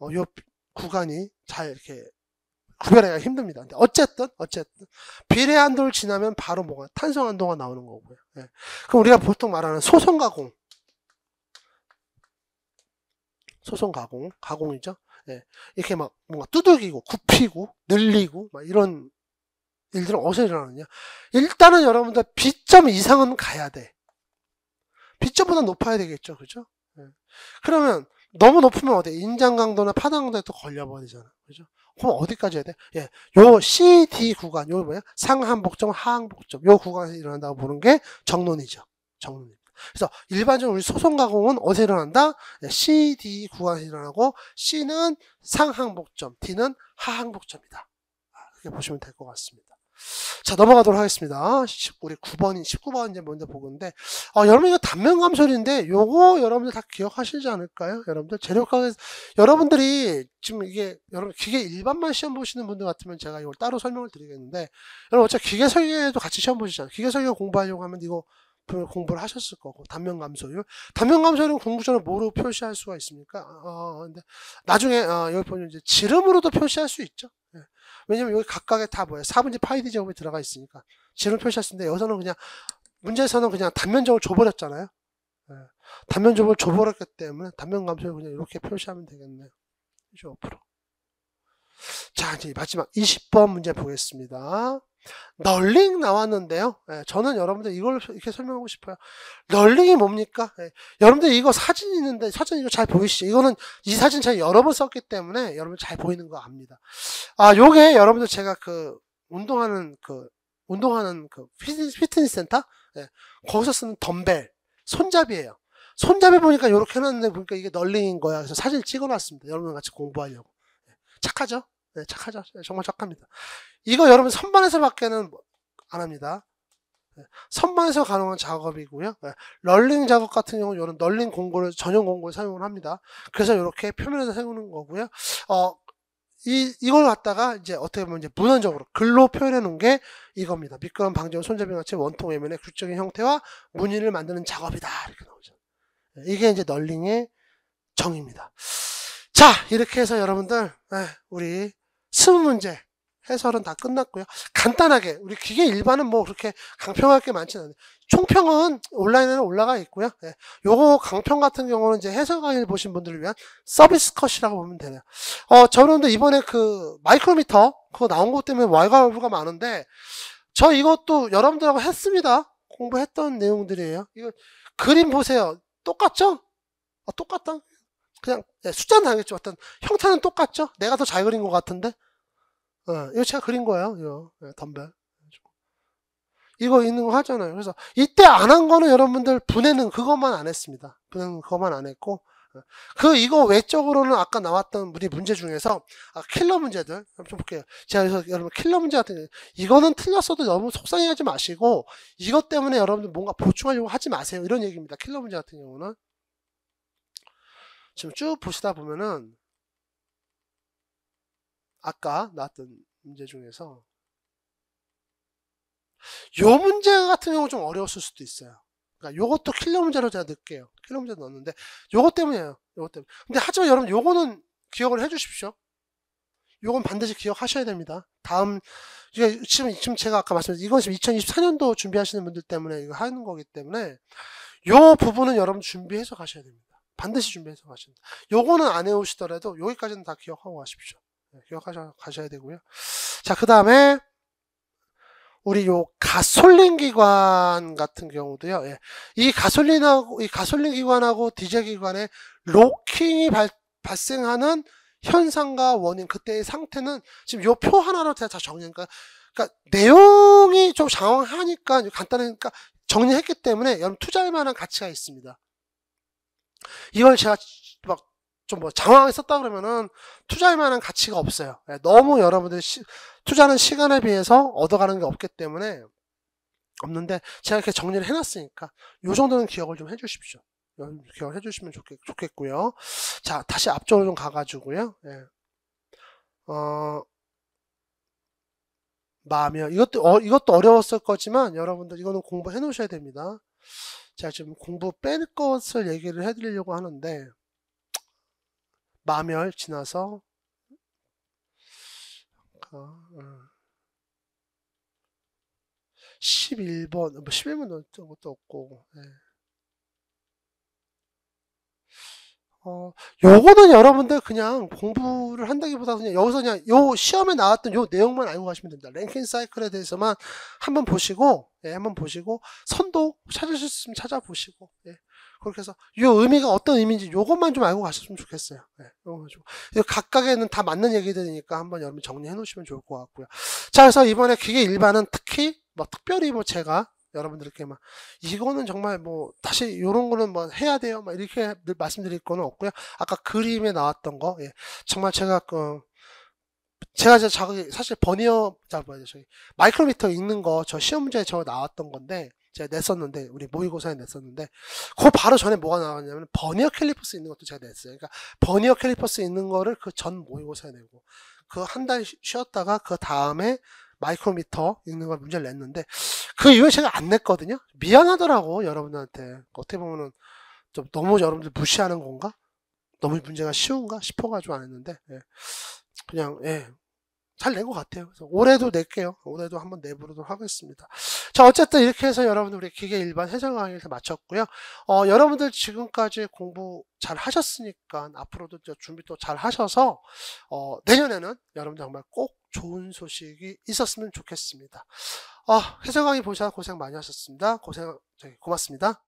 어, 요 구간이 잘 이렇게 구별하기가 힘듭니다. 근데 어쨌든 어쨌든 비례 한도를 지나면 바로 뭐가 탄성 한도가 나오는 거고요. 예. 그럼 우리가 보통 말하는 소성 가공 소성 가공 가공이죠. 예. 이렇게 막 뭔가 두들기고 굽히고 늘리고 막 이런 일들은 어디서 일어나느냐? 일단은 여러분들 B점 이상은 가야 돼. B점보다 높아야 되겠죠, 그죠? 예. 그러면 너무 높으면 어디 인장 강도나 파당 강도에 또 걸려버리잖아, 그죠? 그럼 어디까지 해야 돼? 예. 요 CD 구간, 요 뭐야? 상한복점, 하한복점. 요 구간에서 일어난다고 보는 게 정론이죠. 정론. 그래서 일반적으로 우리 소송 가공은 어디서 일어난다? 예. CD 구간에서 일어나고 C는 상항복점, D는 하항복점이다. 이렇게 아, 보시면 될 것 같습니다. 자, 넘어가도록 하겠습니다. 우리 9번 19번 이제 먼저 보건데, 아, 여러분 이거 단면 감소인데, 리 요거 여러분들 다 기억하시지 않을까요? 여러분들 재력학에서, 여러분들이 지금 이게, 여러분 기계 일반만 시험 보시는 분들 같으면 제가 이걸 따로 설명을 드리겠는데, 여러분 어차피 기계 설계도 같이 시험 보시잖아요. 기계 설계 공부하려고 하면 이거 공부를 하셨을 거고 단면 감소율 단면 감소율은 공부 전에 뭐로 표시할 수가 있습니까? 어 근데 나중에 어, 여기 보면 이제 지름으로도 표시할 수 있죠. 예. 왜냐면 여기 각각에 다 뭐예요? 4분지 파이 제곱이 들어가 있으니까. 지름 표시했는데 여기서는 그냥 문제에서는 그냥 단면적으로 줘버렸잖아요. 네. 단면적으로 줘버렸기 때문에 단면 감소를 그냥 이렇게 표시하면 되겠네요. 25%. 자, 이제 마지막 20번 문제 보겠습니다. 널링 나왔는데요. 예, 저는 여러분들 이걸 이렇게 설명하고 싶어요. 널링이 뭡니까? 예, 여러분들 이거 사진 있는데 사진 이거 잘 보이시죠? 이거는 이 사진 제가 여러 번 썼기 때문에 여러분 잘 보이는 거 압니다. 아, 요게 여러분들 제가 그 운동하는 그 운동하는 그 피트니스, 피트니스 센터 예, 거기서 쓰는 덤벨 손잡이에요. 손잡이 보니까 이렇게 해놨는데 보니까 이게 널링인 거야. 그래서 사진 찍어놨습니다. 여러분 같이 공부하려고. 예, 착하죠? 네, 착하죠. 네, 정말 착합니다. 이거 여러분 선반에서 밖에는 뭐 안 합니다. 네, 선반에서 가능한 작업이고요. 럴링 네, 작업 같은 경우는 이런 널링 공구를 전용 공구를 사용을 합니다. 그래서 이렇게 표면에서 세우는 거고요. 어, 이 이걸 갖다가 이제 어떻게 보면 이제 문헌적으로 글로 표현해 놓은 게 이겁니다. 미끄럼 방지용 손잡이 같이 원통 외면의 규칙적인 형태와 무늬를 만드는 작업이다 이렇게 나오죠. 이게 이제 널링의 정입니다. 자 이렇게 해서 여러분들 우리 수능 문제 해설은 다 끝났고요. 간단하게 우리 기계 일반은 뭐 그렇게 강평할 게 많지는 않아요. 총평은 온라인에는 올라가 있고요. 예. 요거 강평 같은 경우는 이제 해설 강의를 보신 분들을 위한 서비스 컷이라고 보면 되네요. 어, 저는 데 이번에 그 마이크로미터 그거 나온 것 때문에 왈가왈부가 많은데 저 이것도 여러분들하고 했습니다. 공부했던 내용들이에요. 이거 그림 보세요. 똑같죠? 아, 똑같다. 그냥 예, 숫자는 다르겠죠. 어떤 형태는 똑같죠. 내가 더 잘 그린 것 같은데. 어, 이거 제가 그린 거예요. 이거 예, 덤벨. 이거 있는 거 하잖아요. 그래서 이때 안 한 거는 여러분들 분해는 그것만 안 했습니다. 분해는 그것만 안 했고 예. 그 이거 외적으로는 아까 나왔던 우리 문제 중에서 아, 킬러 문제들 좀 볼게요. 제가 그래서 여러분 킬러 문제 같은 이거는 틀렸어도 너무 속상해하지 마시고 이것 때문에 여러분들 뭔가 보충하려고 하지 마세요. 이런 얘기입니다. 킬러 문제 같은 경우는 지금 쭉 보시다 보면은 아까 나왔던 문제 중에서 뭐? 요 문제 같은 경우 좀 어려웠을 수도 있어요. 그러니까 요것도 킬러 문제로 제가 넣을게요. 킬러 문제 넣었는데 요것 때문이에요. 요것 때문에. 근데 하지만 여러분 요거는 기억을 해 주십시오. 요건 반드시 기억하셔야 됩니다. 다음 지금 지금 제가 아까 말씀드린 이건 지금 2024년도 준비하시는 분들 때문에 이거 하는 거기 때문에 요 부분은 여러분 준비해서 가셔야 됩니다. 반드시 준비해서 가셔야됩니다 요거는 안 해오시더라도 여기까지는 다 기억하고 가십시오. 기억하셔 네, 야 되고요. 자, 그 다음에 우리 요 가솔린 기관 같은 경우도요. 예. 이 가솔린하고 이 가솔린 기관하고 디젤 기관의 로킹이 발, 발생하는 현상과 원인 그때의 상태는 지금 요 표 하나로 다 정리하니까 그러니까, 그러니까 내용이 좀 장황하니까 간단하니까 그러니까 정리했기 때문에 여러분 투자할 만한 가치가 있습니다. 이걸 제가 막 좀뭐 장황하게 썼다 그러면은 투자할 만한 가치가 없어요. 예, 너무 여러분들 시, 투자는 시간에 비해서 얻어가는 게 없기 때문에 없는데 제가 이렇게 정리를 해놨으니까 요 정도는 기억을 좀 해주십시오. 기억을 해주시면 좋겠, 좋겠고요. 자 다시 앞쪽으로 좀 가가지고요. 예. 어. 마며 이것도 어, 이것도 어려웠을 거지만 여러분들 이거는 공부해 놓으셔야 됩니다. 제가 지금 공부 뺀 것을 얘기를 해드리려고 하는데 마멸 지나서 11번, 11번도 뭐 어떤 것도 없고, 네. 어, 요거는 여러분들 그냥 공부를 한다기보다 그냥 여기서 그냥 요 시험에 나왔던 요 내용만 알고 가시면 됩니다. 랭킹 사이클에 대해서만 한번 보시고, 예, 한번 보시고, 선도 찾으실 수 있으면 찾아보시고, 예. 그렇게 해서 이 의미가 어떤 의미인지 이것만좀 알고 가셨으면 좋겠어요. 네, 가지고 각각에는 다 맞는 얘기들이니까 한번 여러분 정리해 놓으시면 좋을 것 같고요. 자, 그래서 이번에 기계 일반은 특히 뭐 특별히 뭐 제가 여러분들께 막 이거는 정말 뭐 다시 요런 거는 뭐 해야 돼요 막 이렇게 말씀드릴 거는 없고요 아까 그림에 나왔던 거 예. 정말 제가 그 제가 저 자기 사실 버니어 자 뭐야 저기 마이크로미터 읽는 거 저 시험 문제에 저 나왔던 건데 제가 냈었는데 우리 모의고사에 냈었는데 그 바로 전에 뭐가 나왔냐면 버니어 캘리퍼스 있는 것도 제가 냈어요. 그러니까 버니어 캘리퍼스 있는 거를 그 전 모의고사에 내고 그 한 달 쉬었다가 그 다음에 마이크로미터 읽는 걸 문제를 냈는데 그 이후에 제가 안 냈거든요. 미안하더라고 여러분들한테 어떻게 보면은 좀 너무 여러분들 무시하는 건가? 너무 문제가 쉬운가 싶어가지고 안 했는데 예. 그냥 예 잘낸것 같아요. 그래서 올해도 낼게요. 올해도 한번 내보도록 하겠습니다. 자, 어쨌든 이렇게 해서 여러분 들 우리 기계 일반 해설 강의를 다 마쳤고요. 어, 여러분들 지금까지 공부 잘 하셨으니까 앞으로도 준비 또 잘 하셔서 어, 내년에는 여러분들 정말 꼭 좋은 소식이 있었으면 좋겠습니다. 어, 해설 강의 보셔서 고생 많이 하셨습니다. 고생 고맙습니다.